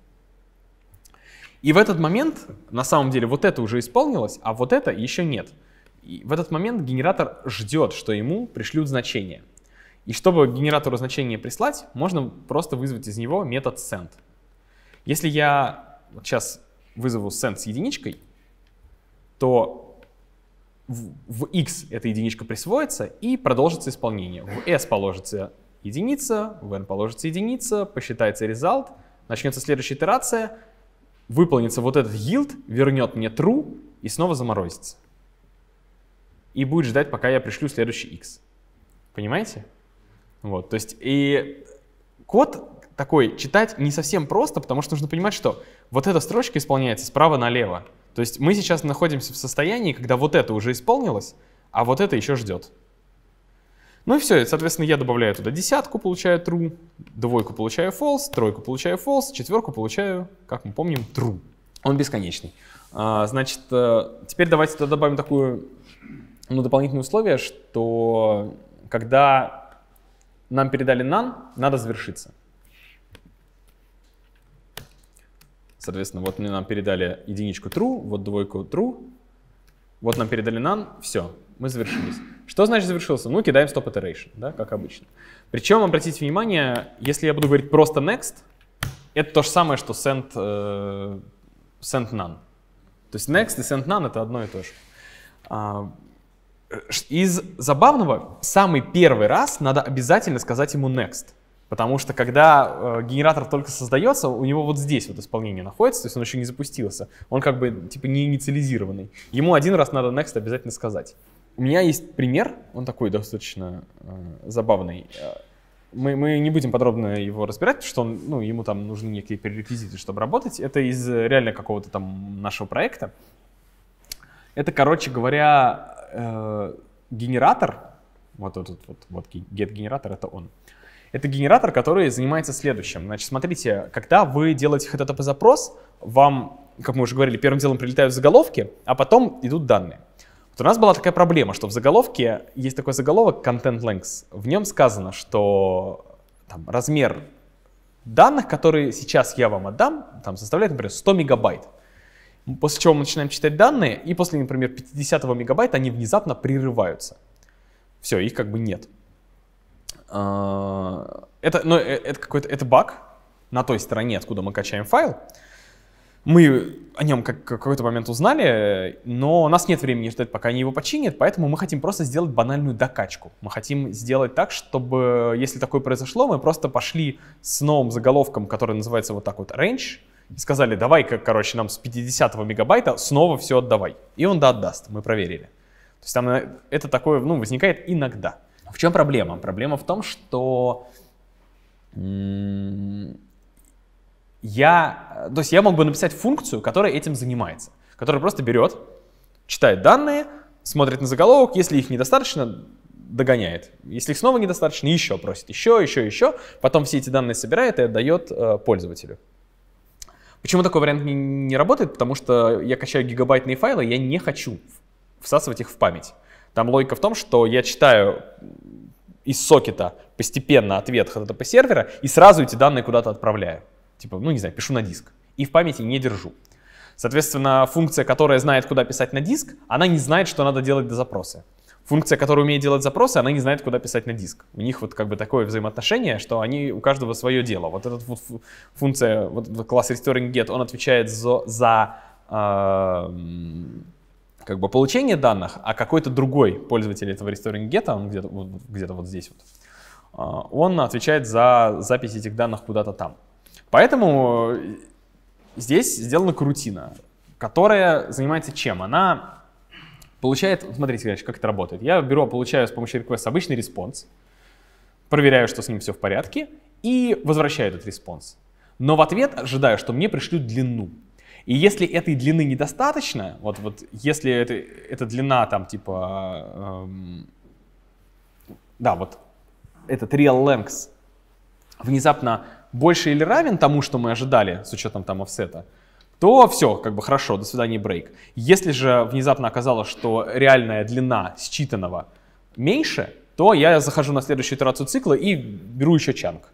И в этот момент, на самом деле, вот это уже исполнилось, а вот это еще нет. И в этот момент генератор ждет, что ему пришлют значение. И чтобы генератору значение прислать, можно просто вызвать из него метод send. Если я вот сейчас вызову send с единичкой, то в, в x эта единичка присвоится и продолжится исполнение. В s положится единица, в n положится единица, посчитается result, начнется следующая итерация, выполнится вот этот yield, вернет мне true и снова заморозится. И будет ждать, пока я пришлю следующий x. Понимаете? Вот, то есть и код такой читать не совсем просто, потому что нужно понимать, что вот эта строчка исполняется справа налево. То есть мы сейчас находимся в состоянии, когда вот это уже исполнилось, а вот это еще ждет. Ну и все, соответственно, я добавляю туда десятку, получаю true, двойку получаю false, тройку получаю false, четверку получаю, как мы помним, true. Он бесконечный. А, значит, э, теперь давайте туда добавим такое ну, дополнительное условие, что когда нам передали none, надо завершиться. Соответственно, вот мне нам передали единичку true, вот двойку true, вот нам передали none, все, мы завершились. Что значит завершился? Ну, кидаем stop iteration, да, как обычно. Причем, обратите внимание, если я буду говорить просто next, это то же самое, что send, э, send none. То есть next и send none — это одно и то же. А, из забавного, самый первый раз надо обязательно сказать ему next. Потому что когда э, генератор только создается, у него вот здесь вот исполнение находится, то есть он еще не запустился. Он как бы типа не инициализированный. Ему один раз надо next обязательно сказать. У меня есть пример, он такой достаточно э, забавный. Э, мы, мы не будем подробно его разбирать, потому что он, ну, ему там нужны некие пререквизиты, чтобы работать. Это из э, реально какого-то там нашего проекта. Это, короче говоря, э, генератор. Вот этот вот, вот, вот get-генератор, это он. Это генератор, который занимается следующим. Значит, смотрите, когда вы делаете HTTP-запрос, вам, как мы уже говорили, первым делом прилетают заголовки, а потом идут данные у нас была такая проблема, что в заголовке есть такой заголовок Content length В нем сказано, что там, размер данных, которые сейчас я вам отдам, там, составляет, например, 100 мегабайт. После чего мы начинаем читать данные, и после, например, 50 мегабайта они внезапно прерываются. Все, их как бы нет. А, это, ну, это какой-то это баг на той стороне, откуда мы качаем файл мы о нем как какой-то момент узнали, но у нас нет времени ждать, пока они его починят, поэтому мы хотим просто сделать банальную докачку. Мы хотим сделать так, чтобы, если такое произошло, мы просто пошли с новым заголовком, который называется вот так вот range, и сказали, давай-ка, короче, нам с 50 мегабайта снова все отдавай. И он да отдаст, мы проверили. То есть там э, это такое, ну, возникает иногда. В чем проблема? Проблема в том, что я, э, то есть я мог бы написать функцию, которая этим занимается, которая просто берет, читает данные, смотрит на заголовок, если их недостаточно, догоняет. Если их снова недостаточно, еще просит, еще, еще, еще. Потом все эти данные собирает и отдает э, пользователю. Почему такой вариант не, не работает? Потому что я качаю гигабайтные файлы, я не хочу всасывать их в память. Там логика в том, что я читаю из сокета постепенно ответ HTTP сервера и сразу эти данные куда-то отправляю. Типа, ну не знаю, пишу на диск. И в памяти не держу. Соответственно, функция, которая знает, куда писать на диск, она не знает, что надо делать до запроса. Функция, которая умеет делать запросы, она не знает, куда писать на диск. У них вот как бы такое взаимоотношение, что они у каждого свое дело. Вот эта функция, вот этот класс restoring get, он отвечает за, за э, как бы получение данных, а какой-то другой пользователь этого restoring get, он где-то где вот здесь вот, э, он отвечает за запись этих данных куда-то там. Поэтому э, здесь сделана крутина, которая занимается чем? Она получает, смотрите, как это работает. Я беру, получаю с помощью request обычный респонс, проверяю, что с ним все в порядке, и возвращаю этот респонс. Но в ответ ожидаю, что мне пришлют длину. И если этой длины недостаточно, вот, вот если это, эта длина там типа, эм, да, вот этот real length внезапно больше или равен тому, что мы ожидали с учетом там офсета, то все, как бы хорошо, до свидания, брейк. Если же внезапно оказалось, что реальная длина считанного меньше, то я захожу на следующую итерацию цикла и беру еще чанг.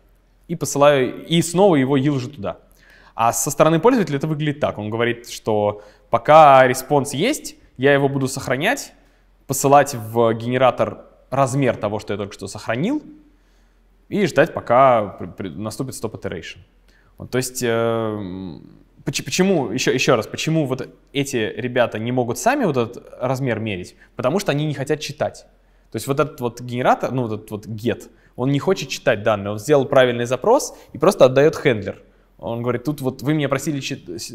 И посылаю, и снова его же туда. А со стороны пользователя это выглядит так. Он говорит, что пока респонс есть, я его буду сохранять, посылать в генератор размер того, что я только что сохранил, и ждать, пока наступит стоп iteration. Вот, то есть, э, почему, еще, еще раз, почему вот эти ребята не могут сами вот этот размер мерить? Потому что они не хотят читать. То есть вот этот вот генератор, ну вот этот вот get, он не хочет читать данные, он сделал правильный запрос и просто отдает хендлер. Он говорит, тут вот вы меня просили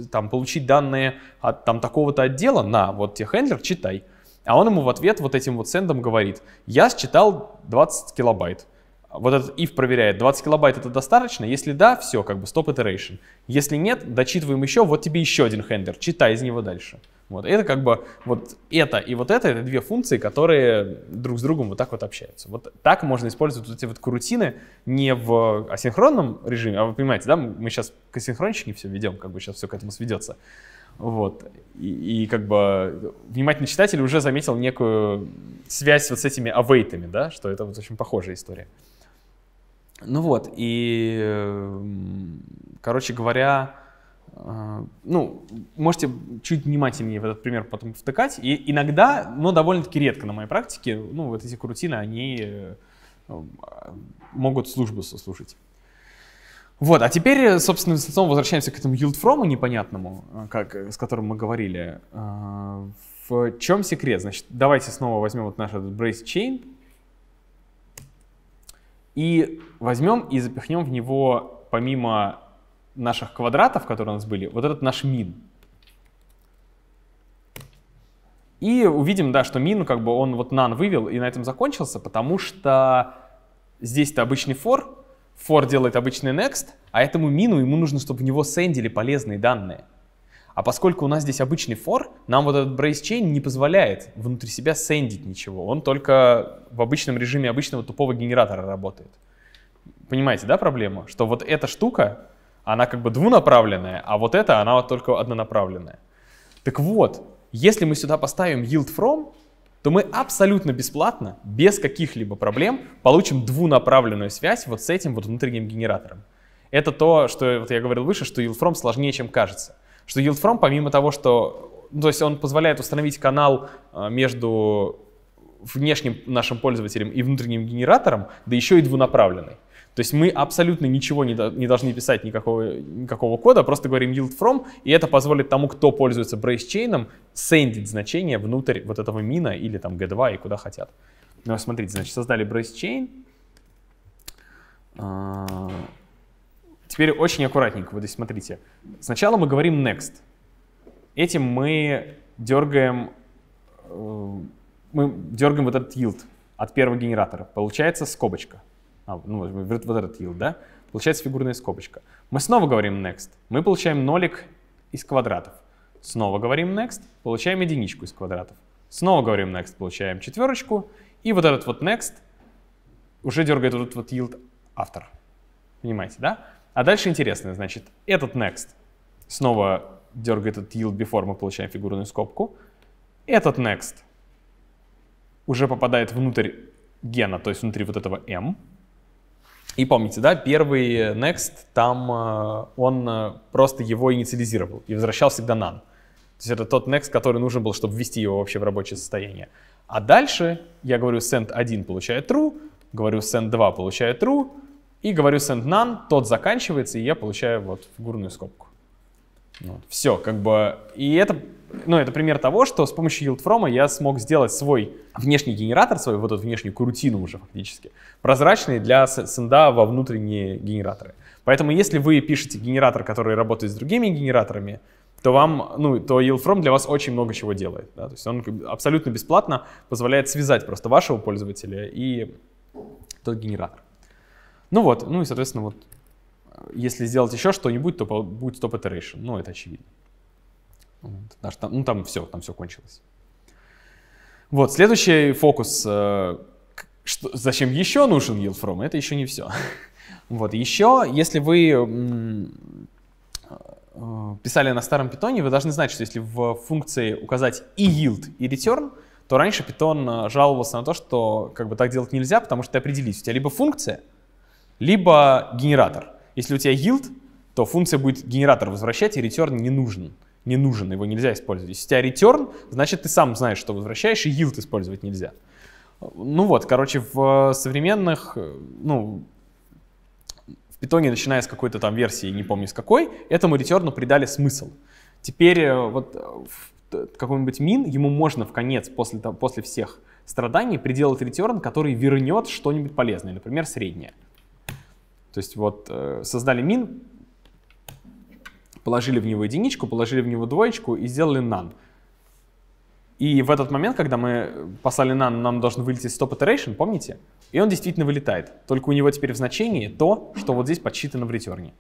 там, получить данные от там такого-то отдела, на, вот тебе хендлер, читай. А он ему в ответ вот этим вот сендом говорит, я считал 20 килобайт вот этот if проверяет, 20 килобайт это достаточно? Если да, все, как бы stop iteration. Если нет, дочитываем еще, вот тебе еще один хендер, читай из него дальше. Вот это как бы вот это и вот это, это две функции, которые друг с другом вот так вот общаются. Вот так можно использовать вот эти вот крутины не в асинхронном режиме, а вы понимаете, да, мы сейчас к асинхронщике все ведем, как бы сейчас все к этому сведется. Вот. И, и как бы внимательный читатель уже заметил некую связь вот с этими авейтами, да, что это вот очень похожая история. Ну вот, и, эм, короче говоря, э, ну, можете чуть внимательнее в этот пример потом втыкать. И иногда, но довольно-таки редко на моей практике, ну, вот эти крутины, они э, э, могут службу сослужить. Вот, а теперь, собственно, в снова возвращаемся к этому yield from непонятному, как, с которым мы говорили. В чем секрет? Значит, давайте снова возьмем вот наш этот brace chain, и возьмем и запихнем в него, помимо наших квадратов, которые у нас были, вот этот наш мин. И увидим, да, что мин, как бы он вот нан вывел и на этом закончился, потому что здесь-то обычный for, for делает обычный next, а этому мину ему нужно, чтобы в него сэндили полезные данные. А поскольку у нас здесь обычный фор, нам вот этот brace chain не позволяет внутри себя сендить ничего. Он только в обычном режиме обычного тупого генератора работает. Понимаете, да, проблему? Что вот эта штука, она как бы двунаправленная, а вот эта, она вот только однонаправленная. Так вот, если мы сюда поставим yield from, то мы абсолютно бесплатно, без каких-либо проблем, получим двунаправленную связь вот с этим вот внутренним генератором. Это то, что вот я говорил выше, что yield from сложнее, чем кажется что yield from помимо того, что... Ну, то есть он позволяет установить канал а, между внешним нашим пользователем и внутренним генератором, да еще и двунаправленный. То есть мы абсолютно ничего не, до, не должны писать, никакого, никакого кода, просто говорим yield from, и это позволит тому, кто пользуется BraceChain, сендить значение внутрь вот этого мина или там G2 и куда хотят. Ну, а смотрите, значит, создали BraceChain. А, Теперь очень аккуратненько, вот здесь смотрите. Сначала мы говорим next. Этим мы дергаем, э, мы дергаем вот этот yield от первого генератора. Получается скобочка. А, ну, вот этот yield, да? Получается фигурная скобочка. Мы снова говорим next. Мы получаем нолик из квадратов. Снова говорим next, получаем единичку из квадратов. Снова говорим next, получаем четверочку. И вот этот вот next уже дергает вот этот вот yield автор. Понимаете, да? А дальше интересное, значит, этот next снова дергает этот yield before, мы получаем фигурную скобку. Этот next уже попадает внутрь гена, то есть внутри вот этого m. И помните, да, первый next, там э, он э, просто его инициализировал и возвращал всегда none. То есть это тот next, который нужен был, чтобы ввести его вообще в рабочее состояние. А дальше я говорю send1 получает true, говорю send2 получает true, и говорю send none, тот заканчивается, и я получаю вот фигурную скобку. Ну вот. Все, как бы, и это, ну, это пример того, что с помощью yield from я смог сделать свой внешний генератор, свою вот эту внешнюю крутину уже фактически, прозрачный для сенда во внутренние генераторы. Поэтому если вы пишете генератор, который работает с другими генераторами, то вам, ну, то yield from для вас очень много чего делает. Да? То есть он абсолютно бесплатно позволяет связать просто вашего пользователя и тот генератор. Ну вот, ну и, соответственно, вот если сделать еще что-нибудь, то будет стоп iteration. Ну, это очевидно. Вот. Там, ну, там все, там все кончилось. Вот, следующий фокус, э, что, зачем еще нужен yield from, это еще не все. *laughs* Вот, еще, если вы э, писали на старом питоне, вы должны знать, что если в функции указать и yield, и return, то раньше питон э, жаловался на то, что как бы так делать нельзя, потому что ты определить, у тебя либо функция — либо генератор. Если у тебя yield, то функция будет генератор возвращать, и return не нужен. Не нужен, его нельзя использовать. Если у тебя return, значит ты сам знаешь, что возвращаешь, и yield использовать нельзя. Ну вот, короче, в э, современных, э, ну, в питоне, начиная с какой-то там версии, не помню с какой, этому ретерну придали смысл. Теперь э, вот какой-нибудь мин, ему можно в конец, после, после всех страданий, приделать ретерн, который вернет что-нибудь полезное, например, среднее. То есть вот э, создали мин, положили в него единичку, положили в него двоечку и сделали нан. И в этот момент, когда мы послали нан, нам должен вылететь stop iteration, помните? И он действительно вылетает. Только у него теперь в значении то, что вот здесь подсчитано в ретерне.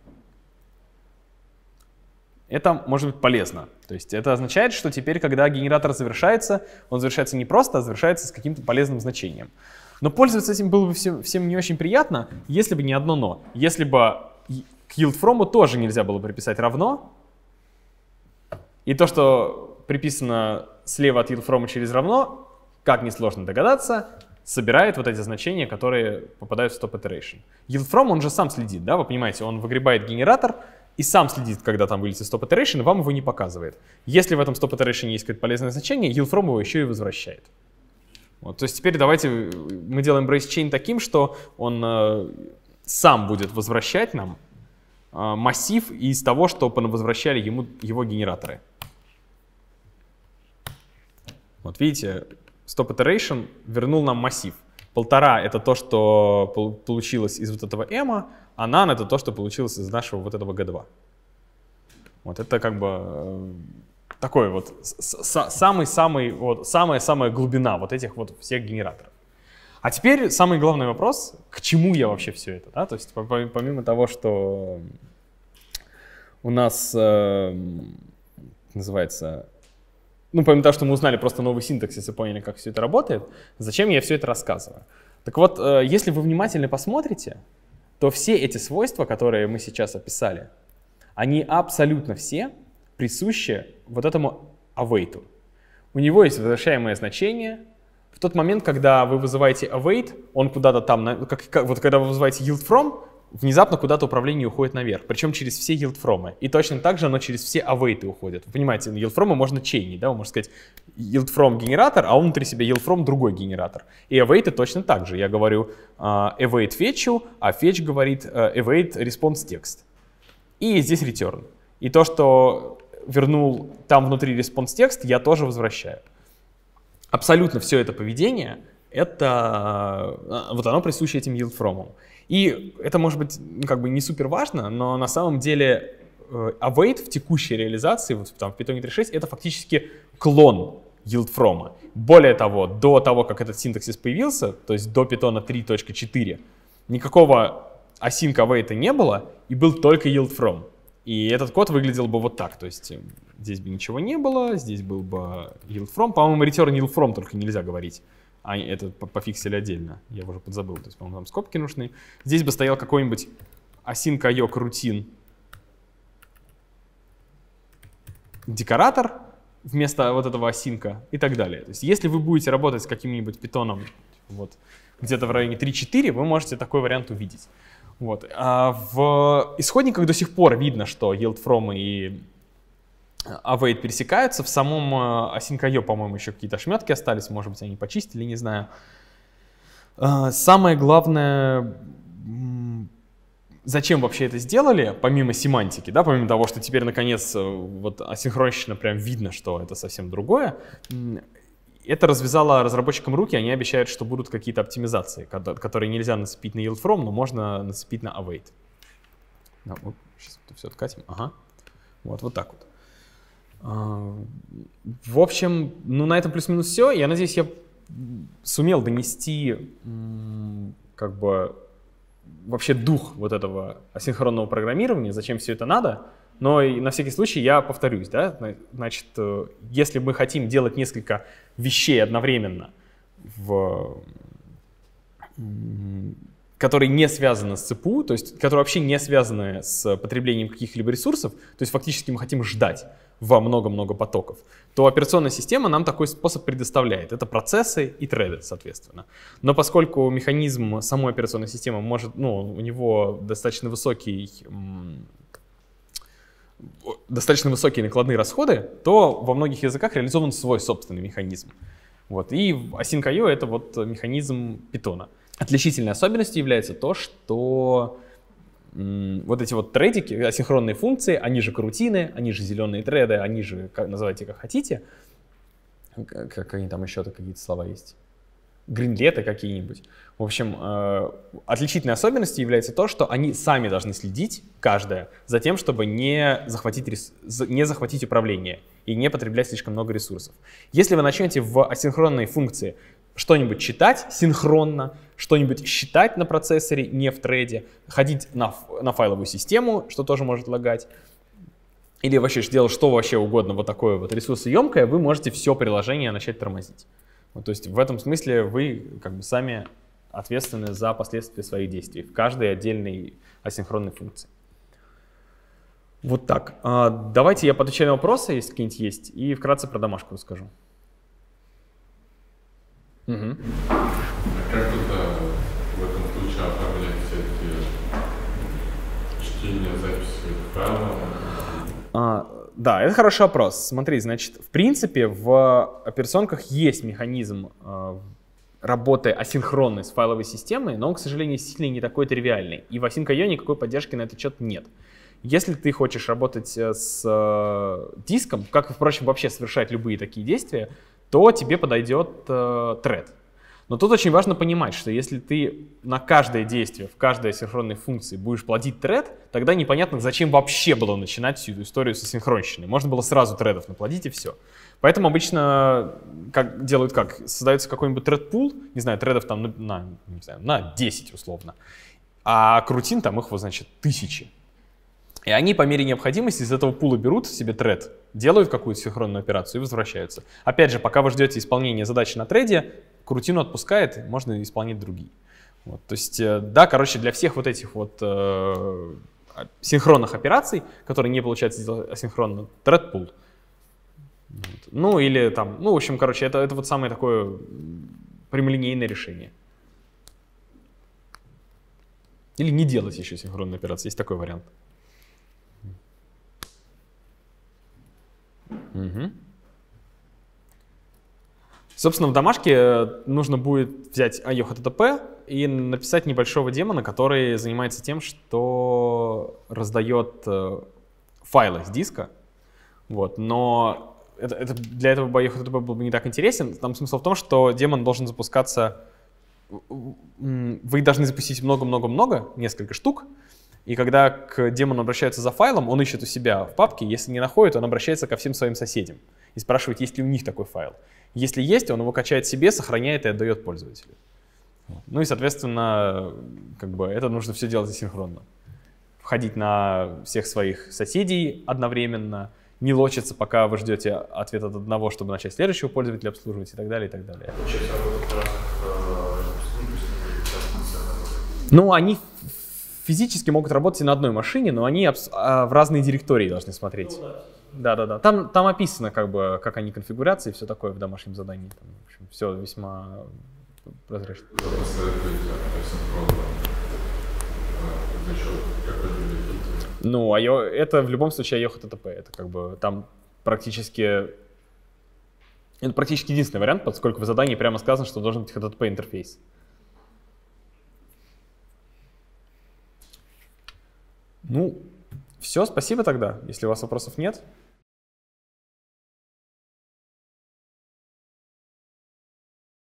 Это может быть полезно. То есть это означает, что теперь, когда генератор завершается, он завершается не просто, а завершается с каким-то полезным значением. Но пользоваться этим было бы всем, всем не очень приятно, если бы не одно но. Если бы к from тоже нельзя было приписать равно, и то, что приписано слева от yield from через равно, как несложно догадаться, собирает вот эти значения, которые попадают в stop iteration. from он же сам следит, да, вы понимаете, он выгребает генератор, и сам следит, когда там вылетит stop iteration, и вам его не показывает. Если в этом stop iteration есть какое-то полезное значение, YieldFrom его еще и возвращает. Вот, то есть теперь давайте э, мы делаем brace chain таким, что он э, сам будет возвращать нам э, массив из того, что возвращали ему его генераторы. Вот видите, stop iteration вернул нам массив. Полтора — это то, что получилось из вот этого m, а none — это то, что получилось из нашего вот этого g2. Вот это как бы э, такой вот самый-самый, вот самая-самая глубина вот этих вот всех генераторов. А теперь самый главный вопрос, к чему я вообще все это, да? То есть помимо того, что у нас э, называется, ну помимо того, что мы узнали просто новый синтаксис и поняли, как все это работает, зачем я все это рассказываю? Так вот, э, если вы внимательно посмотрите, то все эти свойства, которые мы сейчас описали, они абсолютно все присуще вот этому await. У него есть возвращаемое значение. В тот момент, когда вы вызываете await, он куда-то там, как, как, вот когда вы вызываете yield from, внезапно куда-то управление уходит наверх, причем через все yield yieldfrom. И точно так же оно через все await уходит. Вы понимаете, yieldfrom можно чейнить, да, вы можете сказать yield from генератор, а он внутри себя yield from другой генератор. И await точно так же. Я говорю uh, await fetch, а fetch говорит uh, await response text. И здесь return. И то, что вернул там внутри response текст, я тоже возвращаю. Абсолютно все это поведение, это а, а, вот оно присуще этим yield from. И это может быть ну, как бы не супер важно, но на самом деле э, await в текущей реализации, вот там в Python 3.6, это фактически клон yield from. Более того, до того, как этот синтаксис появился, то есть до Python 3.4, никакого async await не было, и был только yield from. И этот код выглядел бы вот так, то есть э, здесь бы ничего не было, здесь был бы yield from, по-моему, return yield from только нельзя говорить, а это пофиксили отдельно, я уже подзабыл, то есть, по-моему, там скобки нужны. Здесь бы стоял какой-нибудь async ayok рутин декоратор вместо вот этого осинка и так далее. То есть если вы будете работать с каким-нибудь питоном вот где-то в районе 3-4, вы можете такой вариант увидеть. Вот. А в исходниках до сих пор видно, что yield from и await пересекаются. В самом э, async.io, по-моему, еще какие-то шметки остались, может быть, они почистили, не знаю. А, самое главное, зачем вообще это сделали, помимо семантики, да, помимо того, что теперь, наконец, э, вот асинхронщина прям видно, что это совсем другое, это развязало разработчикам руки, они обещают, что будут какие-то оптимизации, которые нельзя нацепить на yield from, но можно нацепить на await. сейчас это все откатим. Ага. Вот, вот так вот. А, в общем, ну на этом плюс-минус все. Я надеюсь, я сумел донести как бы вообще дух вот этого асинхронного программирования, зачем все это надо. Но и на всякий случай я повторюсь, да, значит, э, если мы хотим делать несколько вещей одновременно, в, которые не связаны с цепу, то есть которые вообще не связаны с потреблением каких-либо ресурсов, то есть фактически мы хотим ждать во много-много потоков, то операционная система нам такой способ предоставляет. Это процессы и треды, соответственно. Но поскольку механизм самой операционной системы может, ну, у него достаточно высокий достаточно высокие накладные расходы, то во многих языках реализован свой собственный механизм. Вот. И async.io — это вот механизм питона. Отличительной особенностью является то, что вот эти вот тредики, асинхронные функции, они же карутины, они же зеленые треды, они же, как, называйте как хотите. Как, как они там еще какие-то слова есть? Гринлеты какие-нибудь. В общем, э, отличительной особенностью является то, что они сами должны следить, каждая, за тем, чтобы не захватить, рес... не захватить управление и не потреблять слишком много ресурсов. Если вы начнете в асинхронной функции что-нибудь читать синхронно, что-нибудь считать на процессоре, не в трейде, ходить на, на файловую систему, что тоже может лагать, или вообще сделать что вообще угодно, вот такое вот ресурсоемкое, вы можете все приложение начать тормозить. Вот, то есть в этом смысле вы как бы сами ответственны за последствия своих действий в каждой отдельной асинхронной функции. Вот так. А, давайте я подвечаю на вопросы, если какие-нибудь есть, и вкратце про домашку расскажу. Угу. как это в этом случае оформлять все-таки чтение, записи файла? да, это хороший вопрос. Смотри, значит, в принципе, в операционках есть механизм а, работы асинхронной с файловой системой, но он, к сожалению, сильно не такой тривиальный. И в AsyncIO никакой поддержки на этот счет нет. Если ты хочешь работать э, с э, диском, как, впрочем, вообще совершать любые такие действия, то тебе подойдет э, thread. Но тут очень важно понимать, что если ты на каждое действие, в каждой синхронной функции будешь плодить тред, тогда непонятно, зачем вообще было начинать всю эту историю с синхронщиной. Можно было сразу тредов наплодить и все. Поэтому обычно как, делают как? Создается какой-нибудь тред-пул, не знаю, тредов там на, на, не знаю, на 10 условно, а крутин там их, вот, значит, тысячи. И они по мере необходимости из этого пула берут себе тред, делают какую-то синхронную операцию и возвращаются. Опять же, пока вы ждете исполнения задачи на треде, крутину отпускает, можно исполнять другие. Вот, то есть, э, да, короче, для всех вот этих вот э, а, синхронных операций, которые не получается сделать асинхронно, тред пул. Ну, или там, ну, в общем, короче, это, это вот самое такое прямолинейное решение. Или не делать еще синхронную операцию, есть такой вариант. Угу. Собственно, в домашке э, нужно будет взять IOHTTP и написать небольшого демона, который занимается тем, что раздает э, файлы с диска. Вот. Но это, это, для этого боев ХТП был бы не так интересен. Там смысл в том, что демон должен запускаться... Вы должны запустить много-много-много, несколько штук, и когда к демону обращаются за файлом, он ищет у себя в папке, если не находит, он обращается ко всем своим соседям и спрашивает, есть ли у них такой файл. Если есть, он его качает себе, сохраняет и отдает пользователю. Ну и, соответственно, как бы это нужно все делать синхронно. Входить на всех своих соседей одновременно — не лочится, пока вы ждете ответ от одного, чтобы начать следующего пользователя обслуживать и так далее, и так далее. Ну, они физически могут работать и на одной машине, но они а, в разные директории должны смотреть. да. да, да, Там, там описано, как бы, как они конфигурации и все такое в домашнем задании. Там, в общем, все весьма прозрачно. как ну, а это в любом случае ТТП, это как бы там практически это практически единственный вариант, поскольку в задании прямо сказано, что должен быть HTTP интерфейс. Ну, все, спасибо тогда, если у вас вопросов нет.